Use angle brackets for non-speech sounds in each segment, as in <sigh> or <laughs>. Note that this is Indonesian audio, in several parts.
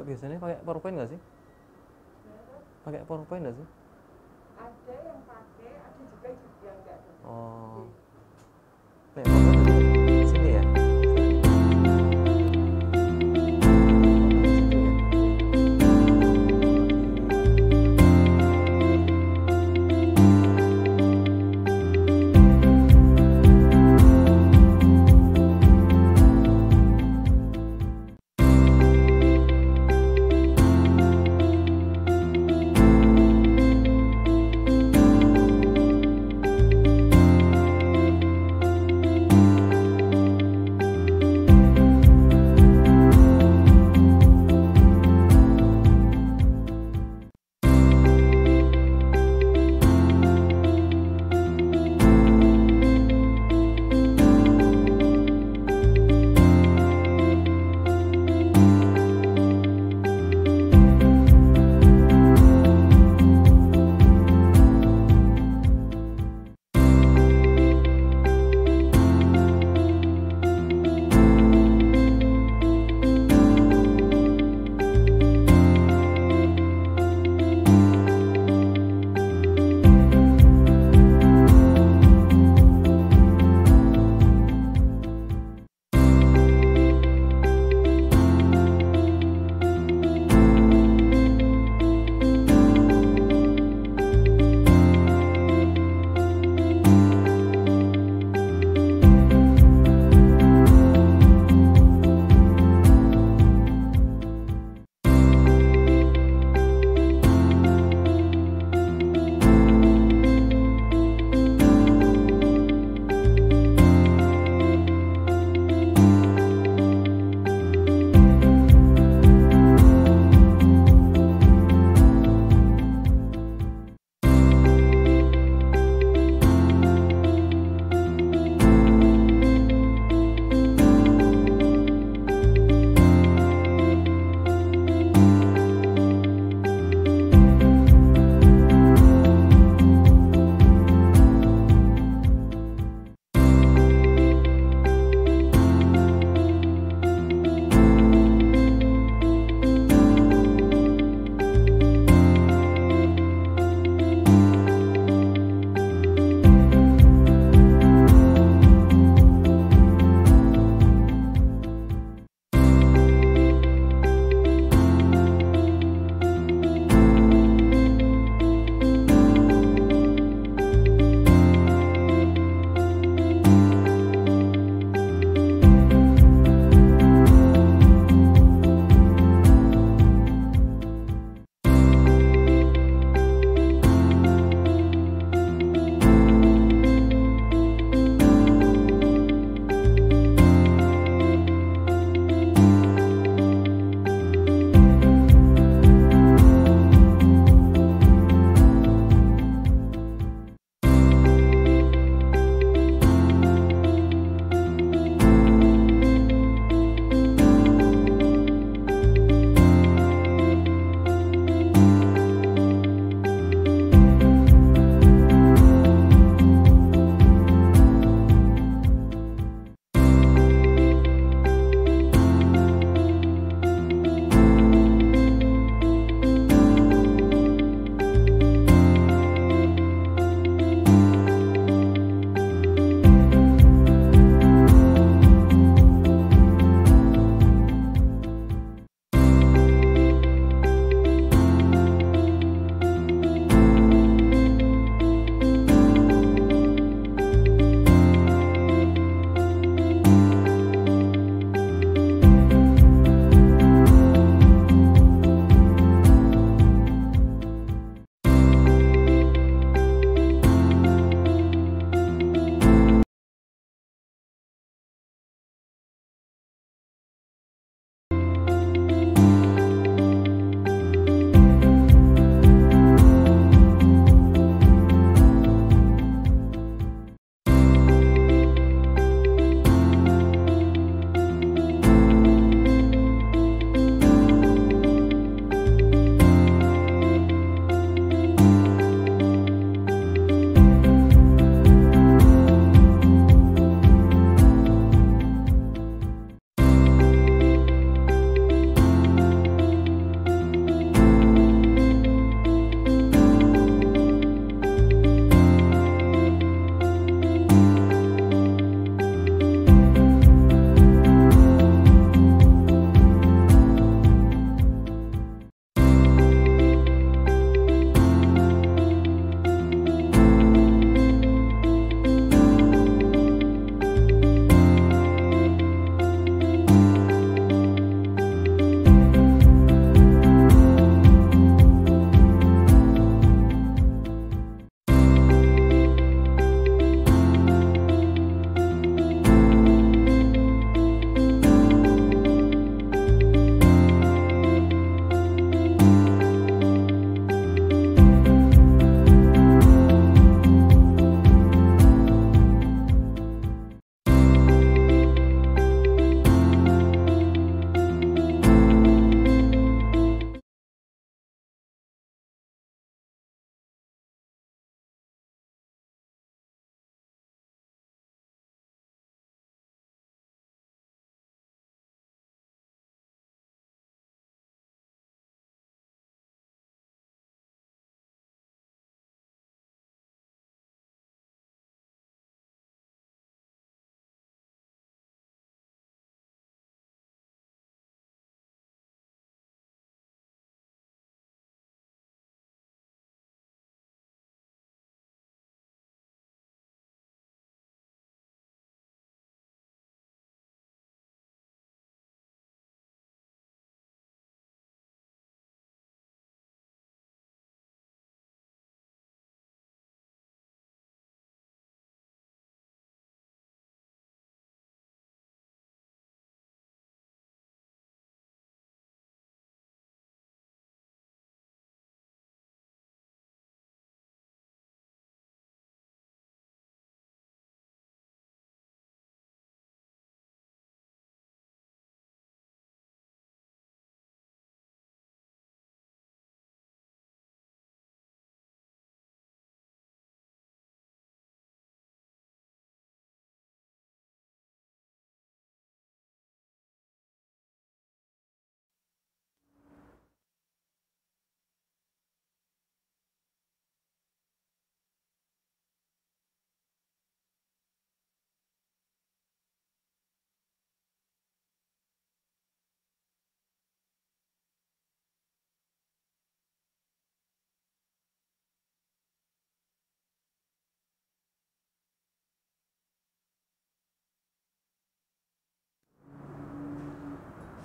Gak biasanya pakai PowerPoint nggak sih? Pakai PowerPoint nggak sih? Ada yang pakai, ada juga yang nggak. Oh. Nih,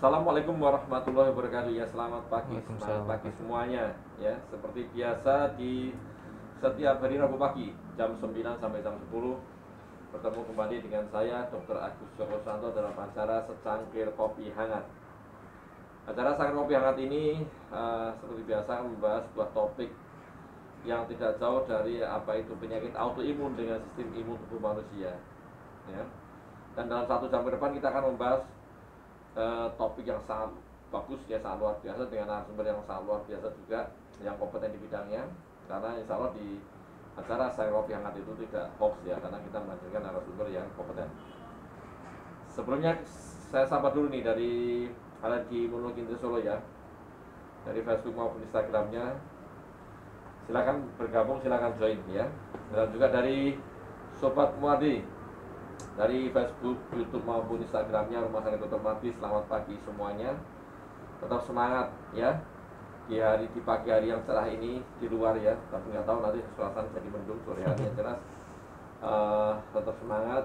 Assalamualaikum warahmatullahi wabarakatuh. Ya selamat pagi, selamat pagi semuanya. Ya seperti biasa di setiap hari Rabu pagi jam 9 sampai jam 10 bertemu kembali dengan saya Dr. Agus Joko Santo dalam acara secangkir kopi hangat. Acara secangkir kopi hangat ini uh, seperti biasa membahas sebuah topik yang tidak jauh dari apa itu penyakit autoimun dengan sistem imun tubuh manusia. Ya. Dan dalam satu jam ke depan kita akan membahas Eh, topik yang sangat bagus ya sangat luar biasa dengan narasumber yang sangat luar biasa juga yang kompeten di bidangnya karena insya Allah di acara waktu yang itu tidak hoax ya karena kita menghadirkan narasumber yang kompeten sebelumnya saya sapa dulu nih dari alergi imunologi Indri Solo ya dari Facebook maupun Instagramnya silakan bergabung silakan join ya dan juga dari Sobat Muadi dari Facebook, YouTube maupun Instagramnya Rumah Sakit otomatis Selamat pagi semuanya. Tetap semangat ya di hari di pagi hari yang cerah ini di luar ya. Tapi nggak tahu nanti suasana jadi mendung sore hari yang cerah. Uh, <laughs> tetap semangat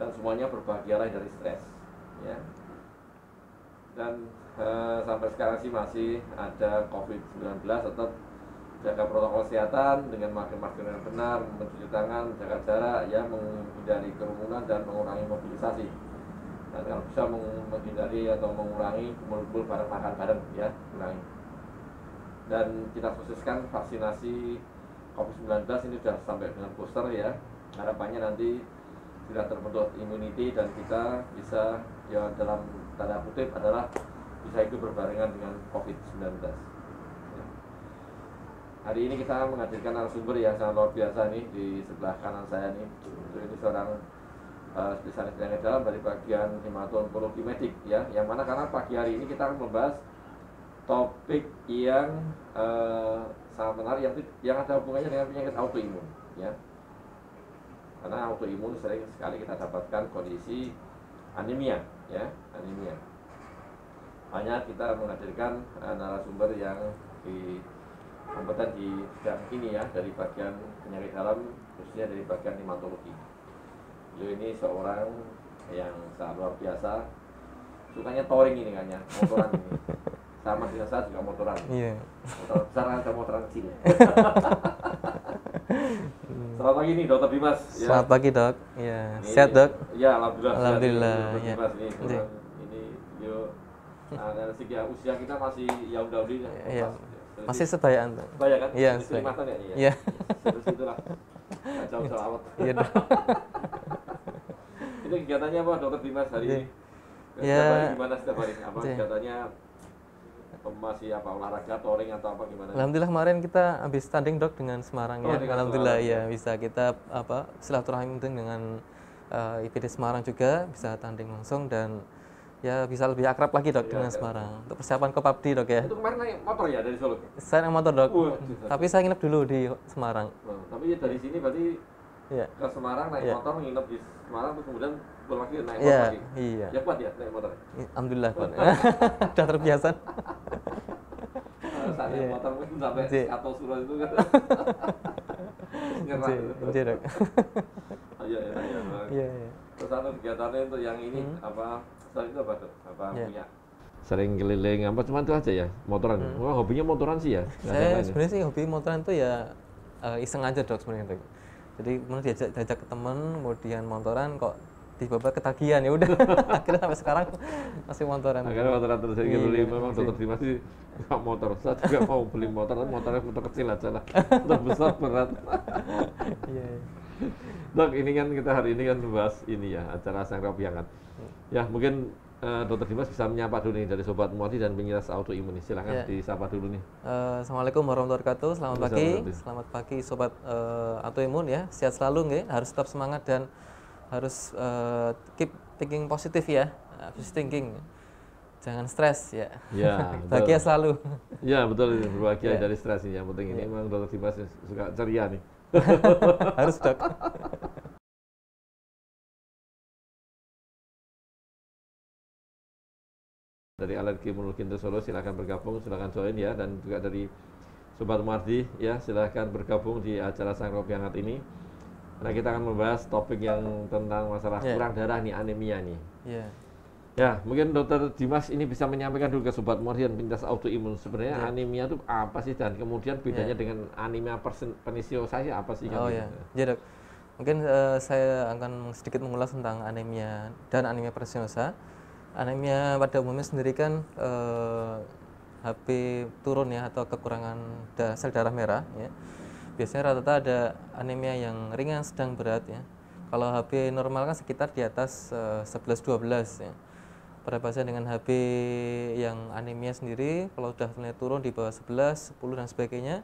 dan semuanya berbahagialah dari stres ya. Dan uh, sampai sekarang sih masih ada COVID-19 tetap jaga protokol kesehatan dengan memakai masker yang benar, mencuci tangan, jaga jarak, ya menghindari kerumunan dan mengurangi mobilisasi. Dan kalau bisa menghindari atau mengurangi kumpul-kumpul bareng makan bareng, ya kurangi. Dan kita khususkan vaksinasi COVID-19 ini sudah sampai dengan booster ya. Harapannya nanti sudah terbentuk immunity dan kita bisa ya dalam tanda kutip adalah bisa itu berbarengan dengan COVID-19 hari ini kita menghadirkan narasumber yang sangat luar biasa nih di sebelah kanan saya nih ini seorang uh, spesialis penyakit dalam dari bagian hematologi medik ya yang mana karena pagi hari ini kita akan membahas topik yang uh, sangat menarik yang, yang ada hubungannya dengan penyakit autoimun ya karena autoimun sering sekali kita dapatkan kondisi anemia ya anemia hanya kita menghadirkan uh, narasumber yang di hambatan di bidang ini ya dari bagian penyakit dalam khususnya dari bagian hematologi beliau ini seorang yang sangat luar biasa sukanya touring ini kan ya motoran ini sama dengan saya juga motoran Iya. motoran besar kan, ada motoran kecil <laughs> selamat pagi nih dokter Dimas ya. selamat pagi dok ya sehat dok ya alhamdulillah alhamdulillah iya. iya. ini. ini, orang, ini dia analisis ya usia kita masih yaudaudy ya, Iya. Masih sebaya tuh. Sebaya kan? Iya, sebaya. ya? Iya. Terus iya. itulah. Gak jauh selawat. Iya dong. <laughs> Itu kegiatannya apa dokter Dimas hari iya. ini? Ya. hari gimana setiap hari? Apa iya. kegiatannya masih apa olahraga touring atau apa gimana? Alhamdulillah kemarin kita habis standing dok dengan Semarang ya. oh, ya. Dengan Alhamdulillah Semarang. ya bisa kita apa silaturahmi dengan uh, eh, IPD Semarang juga bisa tanding langsung dan ya bisa lebih akrab lagi dok ya, dengan ya, Semarang. Untuk persiapan ke Papdi dok ya. untuk kemarin naik motor ya dari Solo? Saya naik motor dok. Uh, tapi saya nginep dulu di Semarang. Oh, tapi ya dari sini berarti ya. ke Semarang naik yeah. motor nginep di Semarang terus kemudian pulang lagi naik iya, motor ya, lagi. Iya. Ya kuat ya naik motor. Ya? Alhamdulillah kuat. Sudah <laughs> terbiasa. Saat naik iya. motor mungkin sampai iya. atau surat itu kan. <laughs> Nyerah. Iya dok. Iya iya. Iya iya. Terus kegiatannya untuk yang ini hmm. apa Selain itu apa tuh? Apa yeah. punya? sering keliling apa cuma itu aja ya motoran hmm. Wah, hobinya motoran sih ya saya ya. sebenarnya sih hobi motoran itu ya uh, iseng aja dok sebenarnya dok jadi kemudian diajak, diajak ke temen kemudian motoran kok tiba-tiba ketagihan ya udah <laughs> akhirnya sampai sekarang masih motoran akhirnya motoran terus jadi ya, gitu. beli iya. memang dokter Dimas sih nggak motor saya juga mau beli motor tapi motornya motor kecil aja lah motor <laughs> besar berat iya dok ini kan kita hari ini kan bahas ini ya acara sang rapiangan Ya, mungkin uh, Dokter Dimas bisa menyapa dulu nih dari Sobat Muadi dan penyintas autoimun. Silahkan yeah. disapa dulu nih. Uh, Assalamualaikum warahmatullahi wabarakatuh. Selamat pagi. Selamat pagi Sobat uh, autoimun ya. Sehat selalu nih. Harus tetap semangat dan harus uh, keep thinking positif ya. Just thinking jangan stres ya. Ya, <laughs> bahagia selalu. Ya betul berbahagia yeah. dari stres ini yang penting ini ya. memang dokter Dimas suka ceria nih. <laughs> Harus dok. <laughs> dari alergi mungkin di Solo silahkan bergabung, silahkan join ya dan juga dari Sobat Mardi ya silahkan bergabung di acara Sang Robianat ini Nah kita akan membahas topik yang tentang masalah yeah. kurang darah nih anemia nih yeah. ya mungkin dokter Dimas ini bisa menyampaikan dulu ke Sobat Mardi dan pintas autoimun sebenarnya yeah. anemia itu apa sih dan kemudian bedanya yeah. dengan anemia penisio saya apa sih oh ya gitu. yeah. mungkin uh, saya akan sedikit mengulas tentang anemia dan anemia pernisiosis anemia pada umumnya sendiri kan eh, HP turun ya atau kekurangan da sel darah merah ya. Biasanya rata-rata ada anemia yang ringan sedang berat ya. Kalau HP normal kan sekitar di atas eh, 11-12 ya. Pada pasien dengan HB yang anemia sendiri kalau sudah mulai turun di bawah 11, 10 dan sebagainya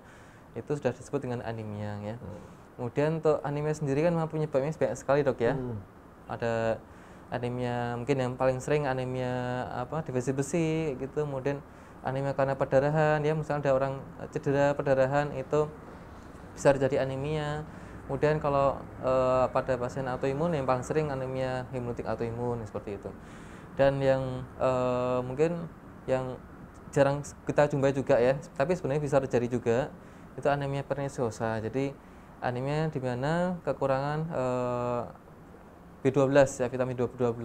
itu sudah disebut dengan anemia ya. Hmm. Kemudian untuk anemia sendiri kan mempunyai penyebabnya banyak sekali dok ya. Hmm. Ada anemia mungkin yang paling sering anemia apa defisit besi gitu kemudian anemia karena perdarahan ya misalnya ada orang eh, cedera perdarahan itu bisa terjadi anemia kemudian kalau e, pada pasien autoimun yang paling sering anemia hemolytik autoimun seperti itu dan yang e, mungkin yang jarang kita jumpai juga ya tapi sebenarnya bisa terjadi juga itu anemia perniciosa jadi anemia di mana kekurangan e, B12 ya vitamin B12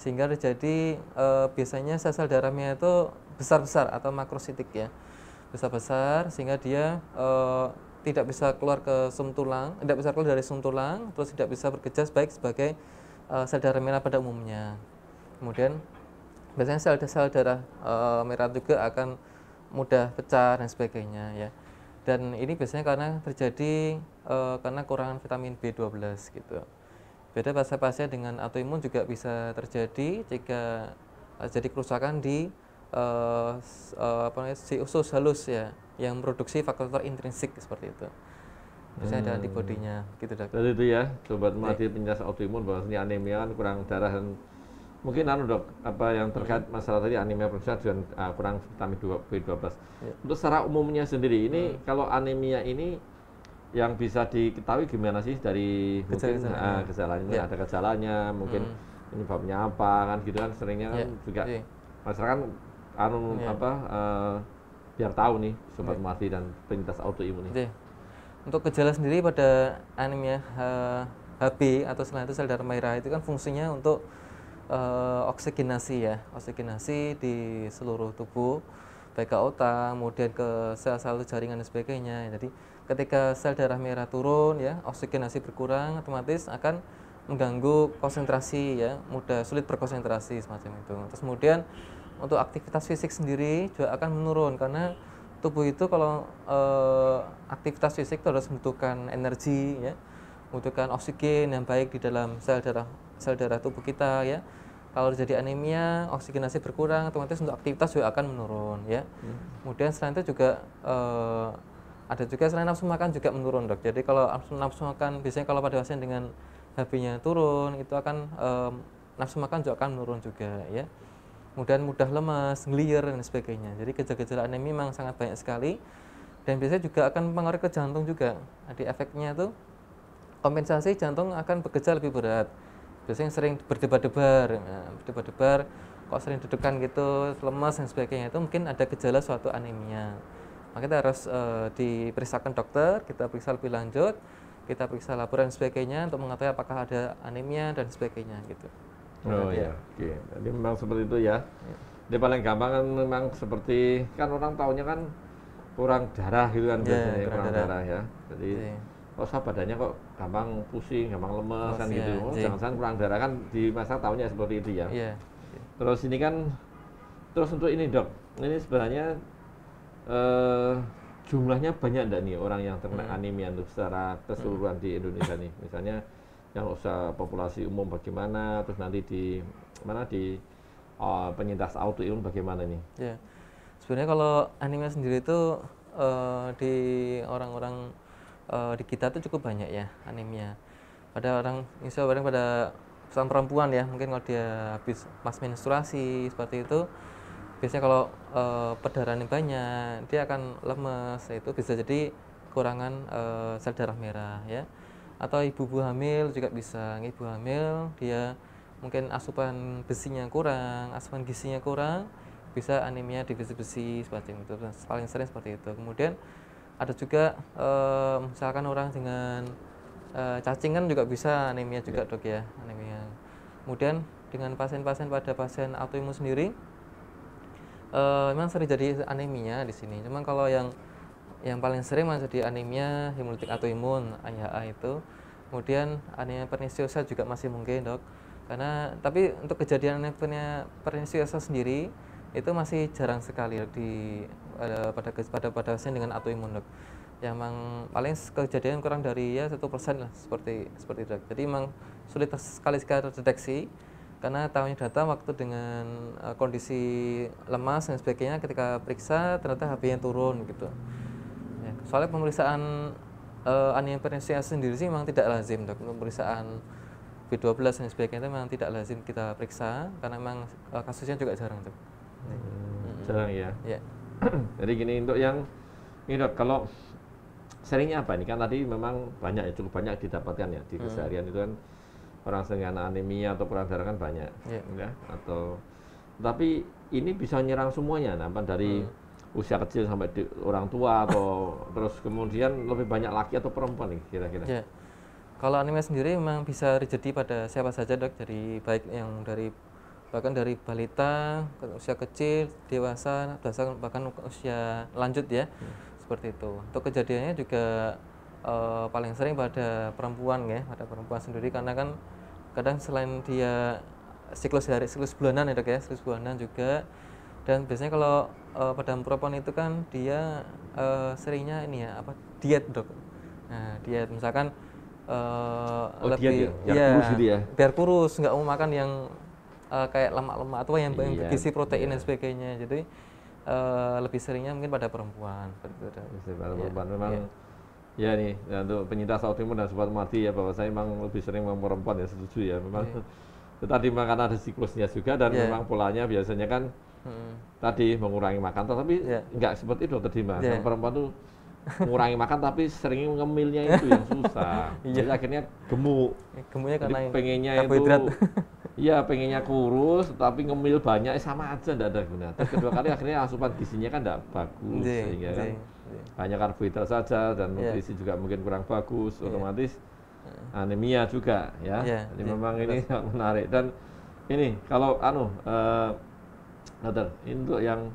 sehingga terjadi e, biasanya sel-sel darahnya itu besar-besar atau makrositik ya besar-besar sehingga dia e, tidak bisa keluar ke sum tulang tidak bisa keluar dari sum tulang terus tidak bisa bekerja sebaik sebagai e, sel darah merah pada umumnya kemudian biasanya sel-sel darah e, merah juga akan mudah pecah dan sebagainya ya dan ini biasanya karena terjadi e, karena kurangan vitamin B12 gitu Beda pada pasien dengan autoimun juga bisa terjadi jika terjadi eh, kerusakan di uh, uh, si usus halus ya yang produksi faktor intrinsik seperti itu. misalnya hmm. ada antibodinya gitu dok. Jadi itu ya sobat mati penyakit autoimun bahwasanya anemia kan kurang darah dan mungkin anu dok apa yang terkait hmm. masalah tadi anemia prostat dan uh, kurang vitamin B12. Ya. Untuk secara umumnya sendiri ini hmm. kalau anemia ini yang bisa diketahui gimana sih dari mungkin gejalanya, ah, yeah. ada gejalanya mungkin mm. penyebabnya apa kan gitu kan seringnya yeah. kan iya, juga yeah. masyarakat kan, anu yeah. apa uh, biar tahu nih sobat yeah. mati dan penyintas autoimun ini. Yeah. Untuk gejala sendiri pada anemia uh, eh, HB atau selain itu sel darah merah itu kan fungsinya untuk uh, oksigenasi ya, oksigenasi di seluruh tubuh baik ke otak, kemudian ke sel-sel jaringan dan sebagainya. Jadi ketika sel darah merah turun ya oksigenasi berkurang otomatis akan mengganggu konsentrasi ya mudah sulit berkonsentrasi semacam itu terus kemudian untuk aktivitas fisik sendiri juga akan menurun karena tubuh itu kalau e, aktivitas fisik terus membutuhkan energi ya membutuhkan oksigen yang baik di dalam sel darah sel darah tubuh kita ya kalau terjadi anemia oksigenasi berkurang otomatis untuk aktivitas juga akan menurun ya hmm. kemudian selain itu juga e, ada juga selain nafsu makan juga menurun dok jadi kalau nafsu makan biasanya kalau pada pasien dengan HB-nya turun itu akan um, nafsu makan juga akan menurun juga ya kemudian mudah lemas, ngelier dan sebagainya jadi gejala-gejala anemia memang sangat banyak sekali dan biasanya juga akan mempengaruhi ke jantung juga jadi efeknya itu kompensasi jantung akan bekerja lebih berat biasanya sering berdebar-debar ya, berdebar-debar kok sering dudukan gitu lemas dan sebagainya itu mungkin ada gejala suatu anemia maka nah, kita harus e, diperiksakan dokter, kita periksa lebih lanjut, kita periksa laporan dan sebagainya untuk mengetahui apakah ada anemia dan sebagainya gitu. Oh iya, ya. oke. Okay. Jadi memang seperti itu ya. ya. paling gampang kan memang seperti kan orang tahunya kan kurang darah gitu kan iya, biasanya kurang, darah. darah ya. Jadi yeah. kok oh, badannya kok gampang pusing, gampang lemes kan iya. gitu. Oh, iya. jangan-jangan kurang darah kan di masa tahunnya seperti itu ya. Yeah. Terus ini kan terus untuk ini dok, ini sebenarnya uh, jumlahnya banyak enggak nih orang yang terkena hmm. anemia untuk secara keseluruhan hmm. di Indonesia nih? Misalnya yang usaha populasi umum bagaimana, terus nanti di mana di uh, penyintas autoimun bagaimana nih? Ya. Sebenarnya kalau anemia sendiri itu uh, di orang-orang uh, di kita tuh cukup banyak ya anemia. Pada orang misalnya pada perempuan ya, mungkin kalau dia habis pas menstruasi seperti itu biasanya kalau e, yang banyak dia akan lemes itu bisa jadi kekurangan e, sel darah merah ya atau ibu-ibu hamil juga bisa ibu hamil dia mungkin asupan besinya kurang asupan gizinya kurang bisa anemia divisi besi seperti itu nah, paling sering seperti itu kemudian ada juga e, misalkan orang dengan e, cacing kan juga bisa anemia juga ya. dok ya anemia kemudian dengan pasien-pasien pada pasien autoimun sendiri uh, memang sering jadi anemia di sini. Cuman kalau yang yang paling sering masih jadi anemia atau imun IHA itu. Kemudian anemia perniciosa juga masih mungkin, Dok. Karena tapi untuk kejadian anemia perniciosa sendiri itu masih jarang sekali dok, di uh, pada pada pada pasien dengan autoimun, Dok. Yang memang paling kejadian kurang dari ya satu persen lah seperti seperti itu. Jadi memang sulit sekali sekali terdeteksi karena tahunya datang waktu dengan uh, kondisi lemas dan sebagainya ketika periksa ternyata hp nya turun gitu. Ya, soalnya pemeriksaan uh, eh, aniopensia sendiri sih memang tidak lazim dok. Pemeriksaan B12 dan sebagainya itu memang tidak lazim kita periksa karena memang uh, kasusnya juga jarang dok. Hmm, jarang ya. Ya. <clears throat> Jadi gini untuk yang ini dok kalau seringnya apa ini kan tadi memang banyak ya cukup banyak didapatkan ya di keseharian hmm. itu kan orang dengan anemia atau kurang darah kan banyak yeah. ya atau tapi ini bisa nyerang semuanya nampak dari hmm. usia kecil sampai di, orang tua atau <laughs> terus kemudian lebih banyak laki atau perempuan nih kira-kira yeah. kalau anemia sendiri memang bisa terjadi pada siapa saja dok dari baik yang dari bahkan dari balita usia kecil dewasa bahkan bahkan usia lanjut ya hmm. seperti itu untuk kejadiannya juga uh, paling sering pada perempuan ya pada perempuan sendiri karena kan kadang selain dia siklus dari siklus bulanan ya dok ya siklus bulanan juga dan biasanya kalau uh, pada perempuan itu kan dia uh, seringnya ini ya apa diet dok nah diet misalkan uh, oh, lebih diet ya, ya, kurus gitu ya biar kurus nggak mau makan yang uh, kayak lemak-lemak atau yang, yang iya, berisi protein iya. dan sebagainya jadi uh, lebih seringnya mungkin pada perempuan seperti itu ya, memang iya Ya nih, ya, untuk penyintas autoimun dan sobat mati ya bahwa saya memang lebih sering memang perempuan ya setuju ya memang yeah. Ya, tadi memang karena ada siklusnya juga dan yeah. memang polanya biasanya kan hmm. tadi mengurangi makan tapi yeah. nggak seperti itu terima iya. yeah. perempuan tuh mengurangi makan tapi sering ngemilnya itu yang susah. <laughs> iya. Jadi akhirnya gemuk. Eh, gemuknya karena Jadi pengennya karbohidrat. itu Iya, pengennya kurus tapi ngemil banyak eh, sama aja tidak ada gunanya. Terus kedua kali akhirnya asupan gizinya kan tidak bagus jee, iya, sehingga jee, iya, kan jee. Iya. hanya karbohidrat saja dan nutrisi yeah. juga mungkin kurang bagus, yeah. otomatis anemia juga ya. Yeah, Jadi yeah, memang ini ini <laughs> menarik dan ini kalau anu eh uh, ini untuk yang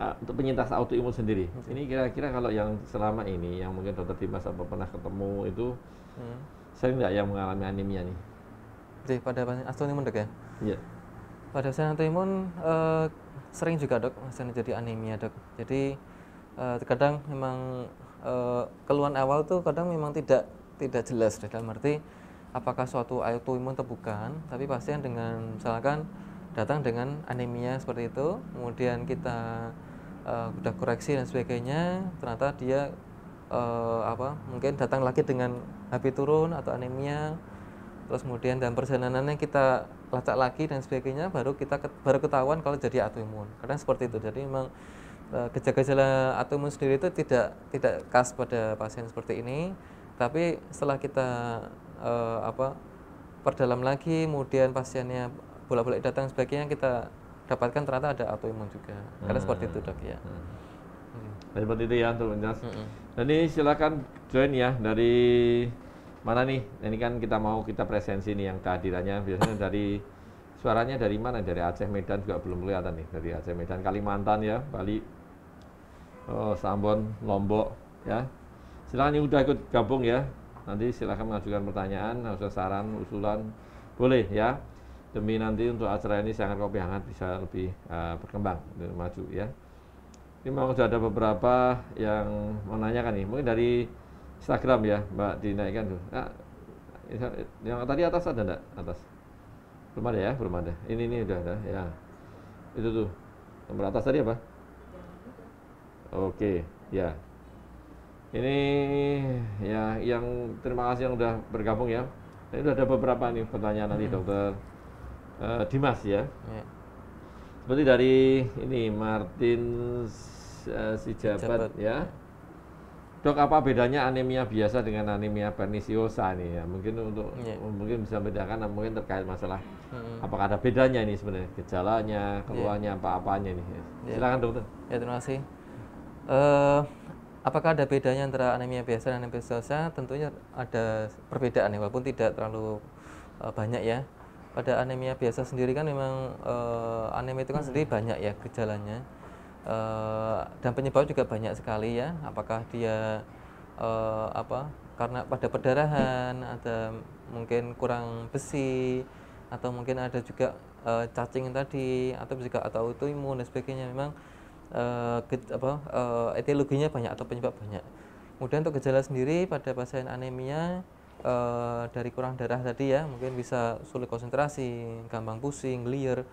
uh, untuk penyintas autoimun sendiri. Okay. Ini kira-kira kalau yang selama ini yang mungkin dokter Dimas apa pernah ketemu itu hmm. sering nggak yang mengalami anemia nih? Jadi pada autoimun dok ya? Iya. Yeah. Pada pasien autoimun uh, sering juga dok pasien jadi anemia dok. Jadi uh, eh, kadang memang uh, keluhan awal tuh kadang memang tidak tidak jelas deh. dalam arti apakah suatu autoimun atau bukan. Tapi pasien dengan misalkan datang dengan anemia seperti itu, kemudian kita uh, udah koreksi dan sebagainya ternyata dia uh, apa mungkin datang lagi dengan HP turun atau anemia terus kemudian dalam perjalanannya kita lacak lagi dan sebagainya baru kita ke, baru ketahuan kalau jadi autoimun karena seperti itu jadi memang eh, gejala-gejala autoimun sendiri itu tidak tidak khas pada pasien seperti ini tapi setelah kita uh, apa perdalam lagi kemudian pasiennya bolak-balik datang sebagainya kita dapatkan ternyata ada autoimun juga. Hmm. Karena seperti itu dok ya. Hmm. Hmm. Nah, seperti itu ya untuk menjelas. Hmm. Jadi nah, silakan join ya dari mana nih? Nah, ini kan kita mau kita presensi nih yang kehadirannya biasanya <laughs> dari suaranya dari mana? Dari Aceh Medan juga belum kelihatan nih dari Aceh Medan Kalimantan ya Bali. Oh, Sambon, Lombok ya. Silakan yang udah ikut gabung ya. Nanti silakan mengajukan pertanyaan, atau saran, usulan, boleh ya demi nanti untuk acara ini sangat kopi hangat bisa lebih uh, berkembang dan maju ya. Ini memang sudah ada beberapa yang menanyakan nih, mungkin dari Instagram ya Mbak dinaikkan tuh. Nah, yang tadi atas ada enggak? Atas. Belum ada ya, belum ada. Ini ini udah ada ya. Itu tuh. Nomor atas tadi apa? Oke, ya. Ini ya yang terima kasih yang udah bergabung ya. Ini udah ada beberapa nih pertanyaan nanti dokter uh, Dimas ya. ya. Seperti dari ini Martin uh, Jabat. Ya. ya. Dok apa bedanya anemia biasa dengan anemia perniciosa ini ya? Mungkin untuk ya. mungkin bisa bedakan nah, mungkin terkait masalah hmm. apakah ada bedanya ini sebenarnya gejalanya, ya. keluarnya ya. apa-apanya ini. Ya. Silakan dokter. Ya terima kasih. Uh, apakah ada bedanya antara anemia biasa dan anemia perniciosa? Tentunya ada perbedaan ya, walaupun tidak terlalu banyak ya pada anemia biasa sendiri kan memang uh, anemia itu kan hmm. sendiri banyak ya gejalanya uh, dan penyebab juga banyak sekali ya apakah dia uh, apa karena pada perdarahan ada mungkin kurang besi atau mungkin ada juga uh, cacing tadi atau juga atau itu imun dan sebagainya memang uh, ke, apa uh, etiologinya banyak atau penyebab banyak kemudian untuk gejala sendiri pada pasien anemia e, dari kurang darah tadi ya mungkin bisa sulit konsentrasi gampang pusing liar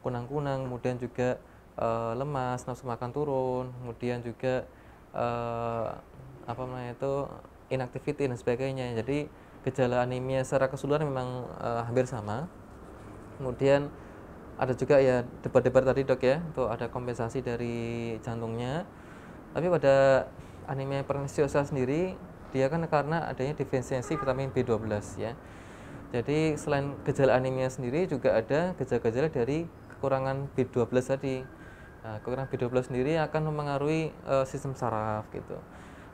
kunang-kunang kemudian juga e, lemas nafsu makan turun kemudian juga e, apa namanya itu inactivity dan sebagainya jadi gejala anemia secara keseluruhan memang e, hampir sama kemudian ada juga ya debar-debar tadi dok ya itu ada kompensasi dari jantungnya tapi pada anemia pernisiosa sendiri dia kan karena adanya defisiensi vitamin B12 ya. Jadi selain gejala anemia sendiri juga ada gejala-gejala dari kekurangan B12 tadi. Nah, kekurangan B12 sendiri akan mempengaruhi uh, sistem saraf gitu.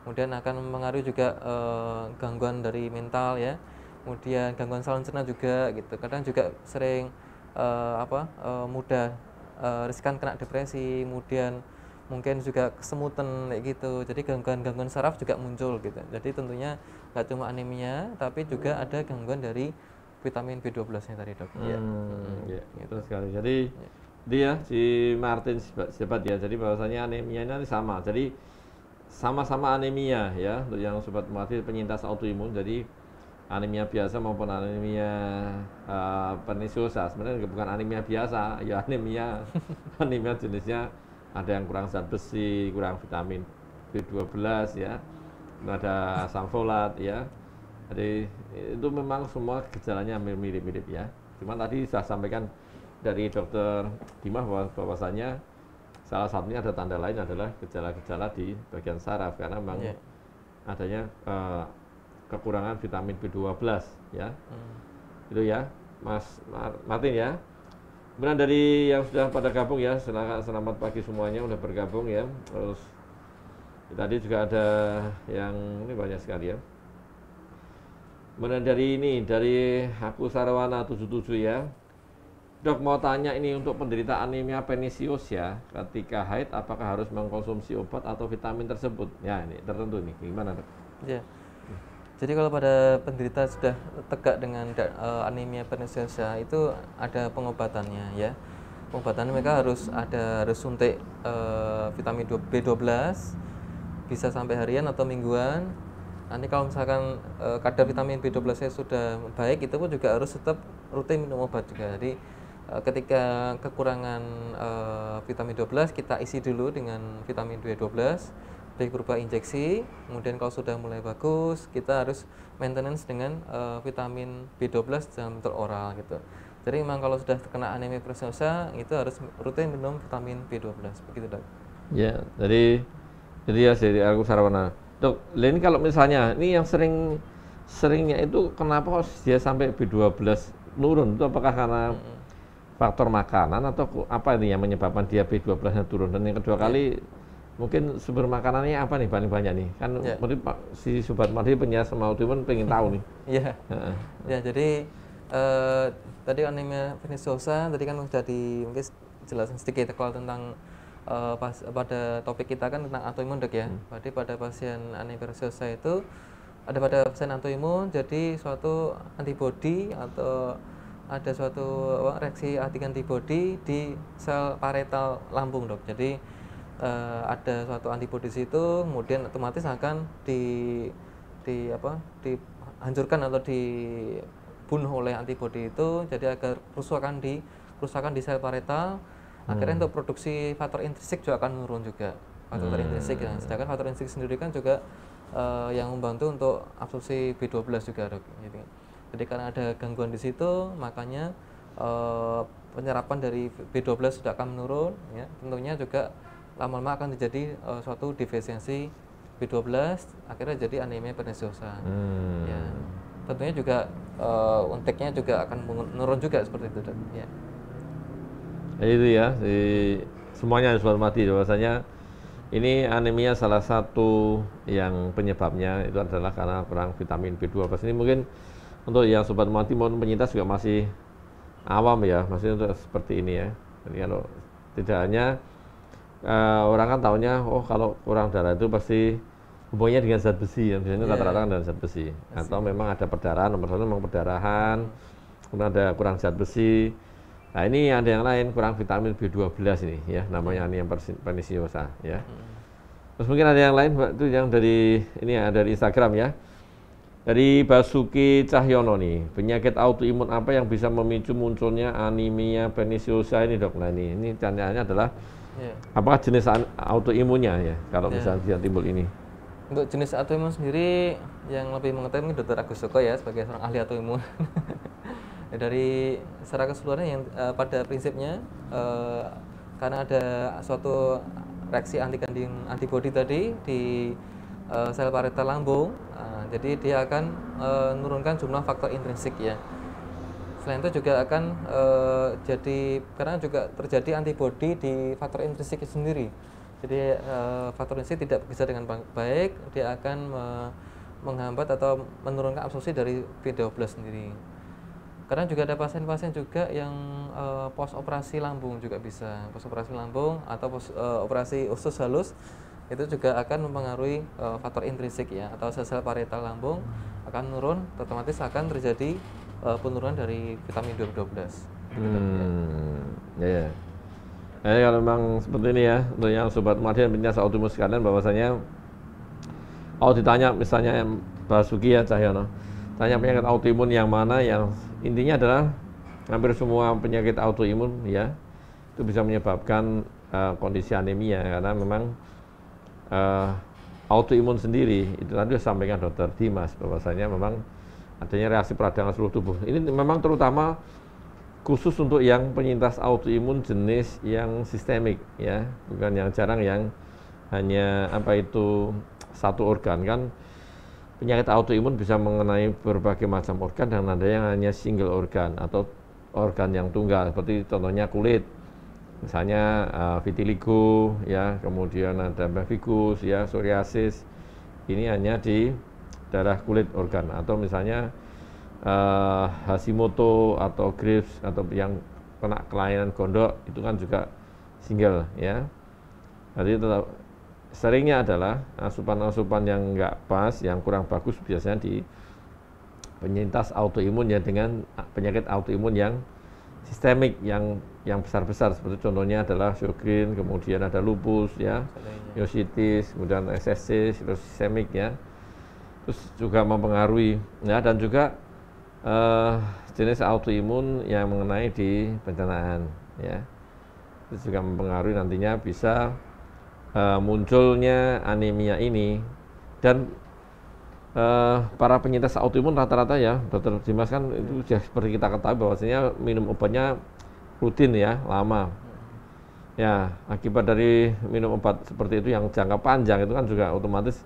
Kemudian akan mempengaruhi juga uh, gangguan dari mental ya. Kemudian gangguan saluran cerna juga gitu. Kadang juga sering uh, apa? Uh, mudah uh, riskan kena depresi, kemudian mungkin juga kesemutan kayak gitu jadi gangguan-gangguan saraf juga muncul gitu jadi tentunya nggak cuma anemia tapi juga hmm. ada gangguan dari vitamin B12 nya tadi dok hmm, iya hmm, hmm, ya, gitu. sekali jadi iya. ya. dia si Martin sebat ya jadi bahwasanya anemia ini sama jadi sama-sama anemia ya untuk yang sobat mati penyintas autoimun jadi anemia biasa maupun anemia uh, eh, pernisiosa sebenarnya bukan anemia biasa ya anemia <laughs> anemia jenisnya ada yang kurang zat besi, kurang vitamin B12 ya, ada asam folat ya. Jadi itu memang semua gejalanya mirip-mirip ya. Cuma tadi saya sampaikan dari dokter Dimah bahwa, bahwasanya salah satunya ada tanda lain adalah gejala-gejala di bagian saraf karena memang yeah. adanya uh, kekurangan vitamin B12 ya. Hmm. Itu ya, Mas Martin ya. Kemudian dari yang sudah pada gabung ya, selamat, selamat pagi semuanya udah bergabung ya. Terus tadi juga ada yang ini banyak sekali ya. Kemudian dari ini dari aku Sarwana 77 ya. Dok mau tanya ini untuk penderita anemia penisius ya, ketika haid apakah harus mengkonsumsi obat atau vitamin tersebut? Ya ini tertentu nih, gimana dok? Ya. Yeah. Jadi kalau pada penderita sudah tegak dengan uh, anemia perniciosa itu ada pengobatannya ya. Pengobatannya mereka harus ada harus suntik uh, vitamin B12 bisa sampai harian atau mingguan. Nanti kalau misalkan uh, kadar vitamin B12-nya sudah baik itu pun juga harus tetap rutin minum obat juga. Jadi uh, ketika kekurangan uh, vitamin 12 kita isi dulu dengan vitamin B12 baik berupa injeksi kemudian kalau sudah mulai bagus kita harus maintenance dengan uh, vitamin B12 dalam bentuk oral gitu jadi memang kalau sudah terkena anemia persenosa itu harus rutin minum vitamin B12 begitu dok ya jadi jadi ya jadi aku sarwana dok ini kalau misalnya ini yang sering seringnya itu kenapa kok dia sampai B12 turun? itu apakah karena -hmm. faktor makanan atau apa ini yang menyebabkan dia B12-nya turun dan yang kedua ya. kali mungkin sumber makanannya apa nih paling banyak nih kan yeah. mungkin Pak si sobat Mardi penyiar sama Udiman pengen tahu nih iya yeah. ya jadi uh, eh, tadi anemia perniciosa tadi kan sudah kan di mungkin jelasin sedikit kalau tentang uh, pas pada topik kita kan tentang autoimun dok ya hmm. berarti pada pasien anemia perniciosa itu ada pada pasien autoimun jadi suatu antibodi atau ada suatu reaksi anti antibody di sel paretal lambung dok jadi uh, ada suatu antibodi itu kemudian otomatis akan di di apa dihancurkan atau dibunuh oleh antibodi itu jadi agar kerusakan di kerusakan di sel parietal, hmm. akhirnya untuk produksi faktor intrinsik juga akan menurun juga faktor hmm. intrinsik ya sedangkan faktor intrinsik sendiri kan juga uh, yang membantu untuk absorpsi B12 juga dok jadi karena ada gangguan di situ makanya uh, penyerapan dari B12 sudah akan menurun ya tentunya juga lama-lama akan terjadi uh, suatu defisiensi B12 akhirnya jadi anemia perniciosa. Hmm. Ya. Tentunya juga uh, eh, unteknya juga akan menurun juga seperti itu. Ya. Jadi itu ya, semuanya harus Mati. bahwasanya ini anemia salah satu yang penyebabnya itu adalah karena kurang vitamin B12. Ini mungkin untuk yang sobat mati maupun penyintas juga masih awam ya, masih untuk seperti ini ya. Jadi kalau tidak hanya uh, orang kan tahunya oh kalau kurang darah itu pasti hubungannya dengan zat besi ya biasanya iya. rata-rata kan dengan zat besi Masih. Iya atau memang ada perdarahan nomor satu memang perdarahan kemudian ada kurang zat besi nah ini ada yang lain kurang vitamin B12 ini ya namanya iya. ini yang pernisiosa ya hmm. terus mungkin ada yang lain itu yang dari ini ya, dari Instagram ya dari Basuki Cahyono nih, penyakit autoimun apa yang bisa memicu munculnya anemia penisiosa ini dok? Nah ini, ini adalah Yeah. Apakah jenis autoimunnya ya kalau yeah. misalnya dia timbul ini? Untuk jenis autoimun sendiri yang lebih mengetahui mungkin dokter Agus Soko ya sebagai seorang ahli autoimun. <laughs> Ya, dari secara keseluruhan yang uh, pada prinsipnya uh, karena ada suatu reaksi anti ganding antibodi tadi di uh, sel parietal lambung, uh, jadi dia akan uh, menurunkan jumlah faktor intrinsik ya. Selain itu juga akan e, jadi karena juga terjadi antibodi di faktor intrinsik sendiri. Jadi e, faktor intrinsik tidak bisa dengan baik, dia akan me menghambat atau menurunkan absorpsi dari V12 sendiri. Karena juga ada pasien-pasien juga yang e, eh, pos operasi lambung juga bisa, pos operasi lambung atau pos e, operasi usus halus itu juga akan mempengaruhi e, faktor intrinsik ya atau sel-sel parietal lambung akan turun, otomatis akan terjadi uh, penurunan dari vitamin B12. Gitu. Hmm, ya. Yeah. kalau memang seperti ini ya, untuk yang sobat mati dan penyiasa otomus sekalian bahwasanya kalau ditanya misalnya Basuki ya Cahyono, tanya hmm. penyakit autoimun yang mana yang intinya adalah hampir semua penyakit autoimun ya itu bisa menyebabkan uh, kondisi anemia karena memang uh, autoimun sendiri itu tadi sampaikan dokter Dimas bahwasanya memang adanya reaksi peradangan seluruh tubuh. Ini memang terutama khusus untuk yang penyintas autoimun jenis yang sistemik ya, bukan yang jarang yang hanya apa itu satu organ kan penyakit autoimun bisa mengenai berbagai macam organ dan ada yang hanya single organ atau organ yang tunggal seperti contohnya kulit misalnya uh, vitiligo ya kemudian ada bavikus ya psoriasis ini hanya di darah kulit organ atau misalnya uh, Hashimoto atau Graves atau yang kena kelainan gondok itu kan juga single ya. Jadi tetap seringnya adalah asupan-asupan yang enggak pas, yang kurang bagus biasanya di penyintas autoimun ya dengan penyakit autoimun yang sistemik yang yang besar-besar seperti contohnya adalah Sjogren, kemudian ada lupus ya, myositis, kemudian SSC, sistemik ya terus juga mempengaruhi ya dan juga uh, jenis autoimun yang mengenai di pencernaan ya itu juga mempengaruhi nantinya bisa uh, munculnya anemia ini dan uh, para penyintas autoimun rata-rata ya dokter Dimas kan itu sudah seperti kita ketahui bahwasanya minum obatnya rutin ya lama ya akibat dari minum obat seperti itu yang jangka panjang itu kan juga otomatis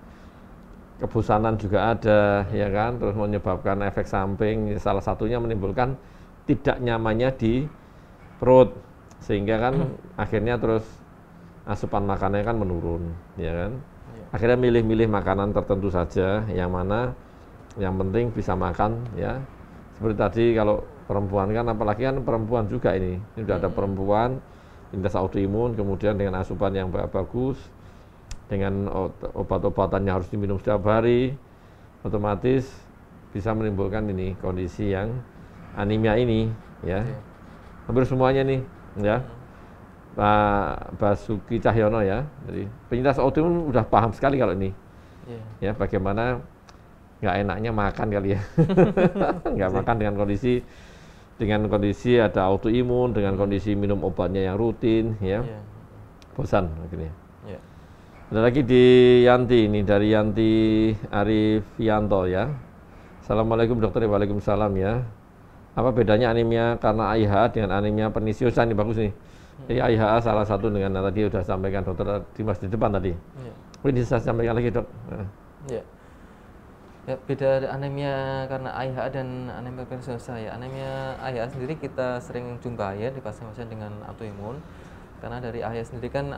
kebosanan juga ada ya kan terus menyebabkan efek samping salah satunya menimbulkan tidak nyamannya di perut sehingga kan hmm. akhirnya terus asupan makannya kan menurun ya kan iya. akhirnya milih-milih makanan tertentu saja yang mana yang penting bisa makan ya seperti tadi kalau perempuan kan apalagi kan perempuan juga ini ini sudah ada hmm. perempuan indah autoimun kemudian dengan asupan yang bagus dengan obat obatan yang harus diminum setiap hari, otomatis bisa menimbulkan ini kondisi yang anemia ini, ya. Hampir semuanya nih, ya. Pak Basuki Cahyono ya, jadi penyintas autoimun udah paham sekali kalau ini, iya. ya bagaimana nggak enaknya makan kali ya, <laughs> nggak makan dengan kondisi dengan kondisi ada autoimun, dengan kondisi minum obatnya yang rutin, ya, iya. bosan akhirnya. Ada lagi di Yanti ini dari Yanti Arif Yanto ya. Assalamualaikum dokter, waalaikumsalam ya. Apa bedanya anemia karena AIHA dengan anemia pernisiusan ini bagus nih. Hmm. Jadi AIHA salah satu dengan nah, tadi sudah sampaikan dokter di di depan tadi. Ya. Ini saya sampaikan lagi dok. Ya. ya beda anemia karena AIHA dan anemia pernisiusan nah, ya. Anemia AIHA sendiri kita sering jumpai ya di pasien-pasien dengan autoimun karena dari ayah e sendiri kan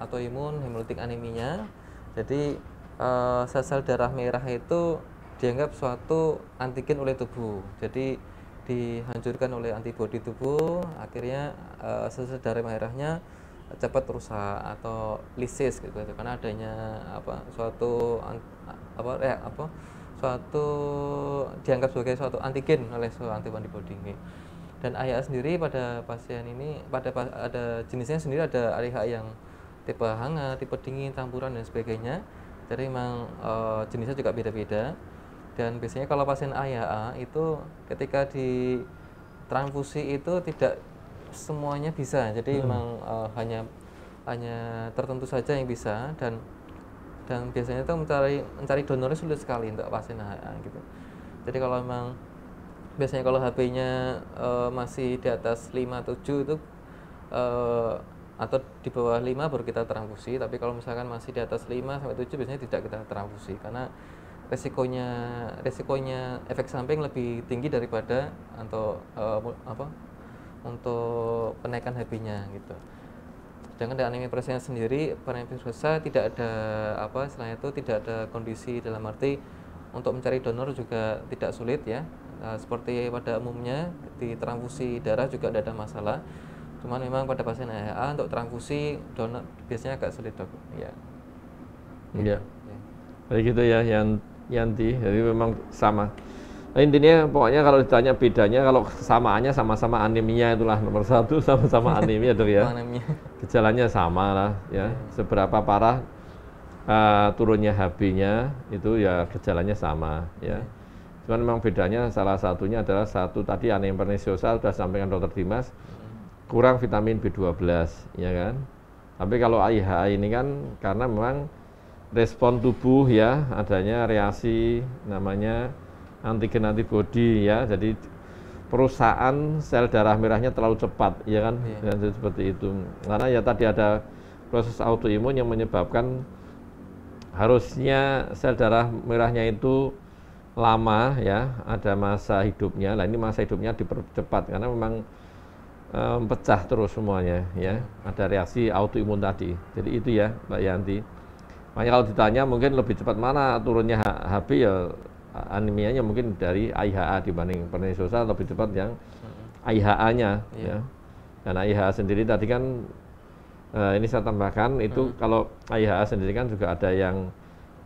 autoimun hemolitik anemia jadi eh, sel-sel darah merah itu dianggap suatu antigen oleh tubuh jadi dihancurkan oleh antibodi tubuh akhirnya eh, sel-sel darah merahnya cepat rusak atau lisis gitu karena adanya apa suatu apa ya apa suatu dianggap sebagai suatu antigen oleh suatu antibody dan AIA sendiri pada pasien ini pada ada jenisnya sendiri ada AIA yang tipe hangat, tipe dingin, campuran dan sebagainya. Jadi memang e, jenisnya juga beda-beda. Dan biasanya kalau pasien AIA itu ketika di transfusi itu tidak semuanya bisa. Jadi hmm. memang e, hanya hanya tertentu saja yang bisa dan dan biasanya itu mencari mencari donornya sulit sekali untuk pasien AIA gitu. Jadi kalau memang biasanya kalau HP-nya uh, eh, masih di atas 5 7 itu uh, atau di bawah 5 baru kita transfusi, tapi kalau misalkan masih di atas 5 sampai 7 biasanya tidak kita transfusi karena resikonya resikonya efek samping lebih tinggi daripada atau uh, eh, apa untuk penaikan hp nya gitu. Sedangkan dari anemia prosesnya sendiri, anemia prosa tidak ada apa selain itu tidak ada kondisi dalam arti untuk mencari donor juga tidak sulit ya. Nah, seperti pada umumnya di transfusi darah juga tidak ada masalah. Cuman memang pada pasien AHA untuk transfusi donor biasanya agak sulit dok. Ya. Iya. Ya. gitu ya yang Yanti. Jadi memang sama. Nah, intinya pokoknya kalau ditanya bedanya kalau kesamaannya sama-sama anemia itulah nomor satu <laughs> sama-sama anemia dok ya. anemia. Gejalanya sama lah ya. Iya. Seberapa parah uh, turunnya HB-nya itu ya gejalanya sama ya. ya Cuman memang bedanya salah satunya adalah satu tadi anemia perniciosa sudah sampaikan dokter Dimas kurang vitamin B12 ya kan. Tapi kalau AIHA ini kan karena memang respon tubuh ya adanya reaksi namanya antigen antibody ya. Jadi perusahaan sel darah merahnya terlalu cepat ya kan ya. Dan seperti itu. Karena ya tadi ada proses autoimun yang menyebabkan harusnya sel darah merahnya itu lama ya, ada masa hidupnya. lah ini masa hidupnya dipercepat karena memang um, pecah terus semuanya ya. Ada reaksi autoimun tadi. Jadi itu ya, Mbak Yanti. Makanya kalau ditanya mungkin lebih cepat mana turunnya HB ya anemianya mungkin dari IHA dibanding pernisosa lebih cepat yang hmm. IHA-nya iya. ya. Dan IHA sendiri tadi kan uh, ini saya tambahkan itu hmm. kalau IHA sendiri kan juga ada yang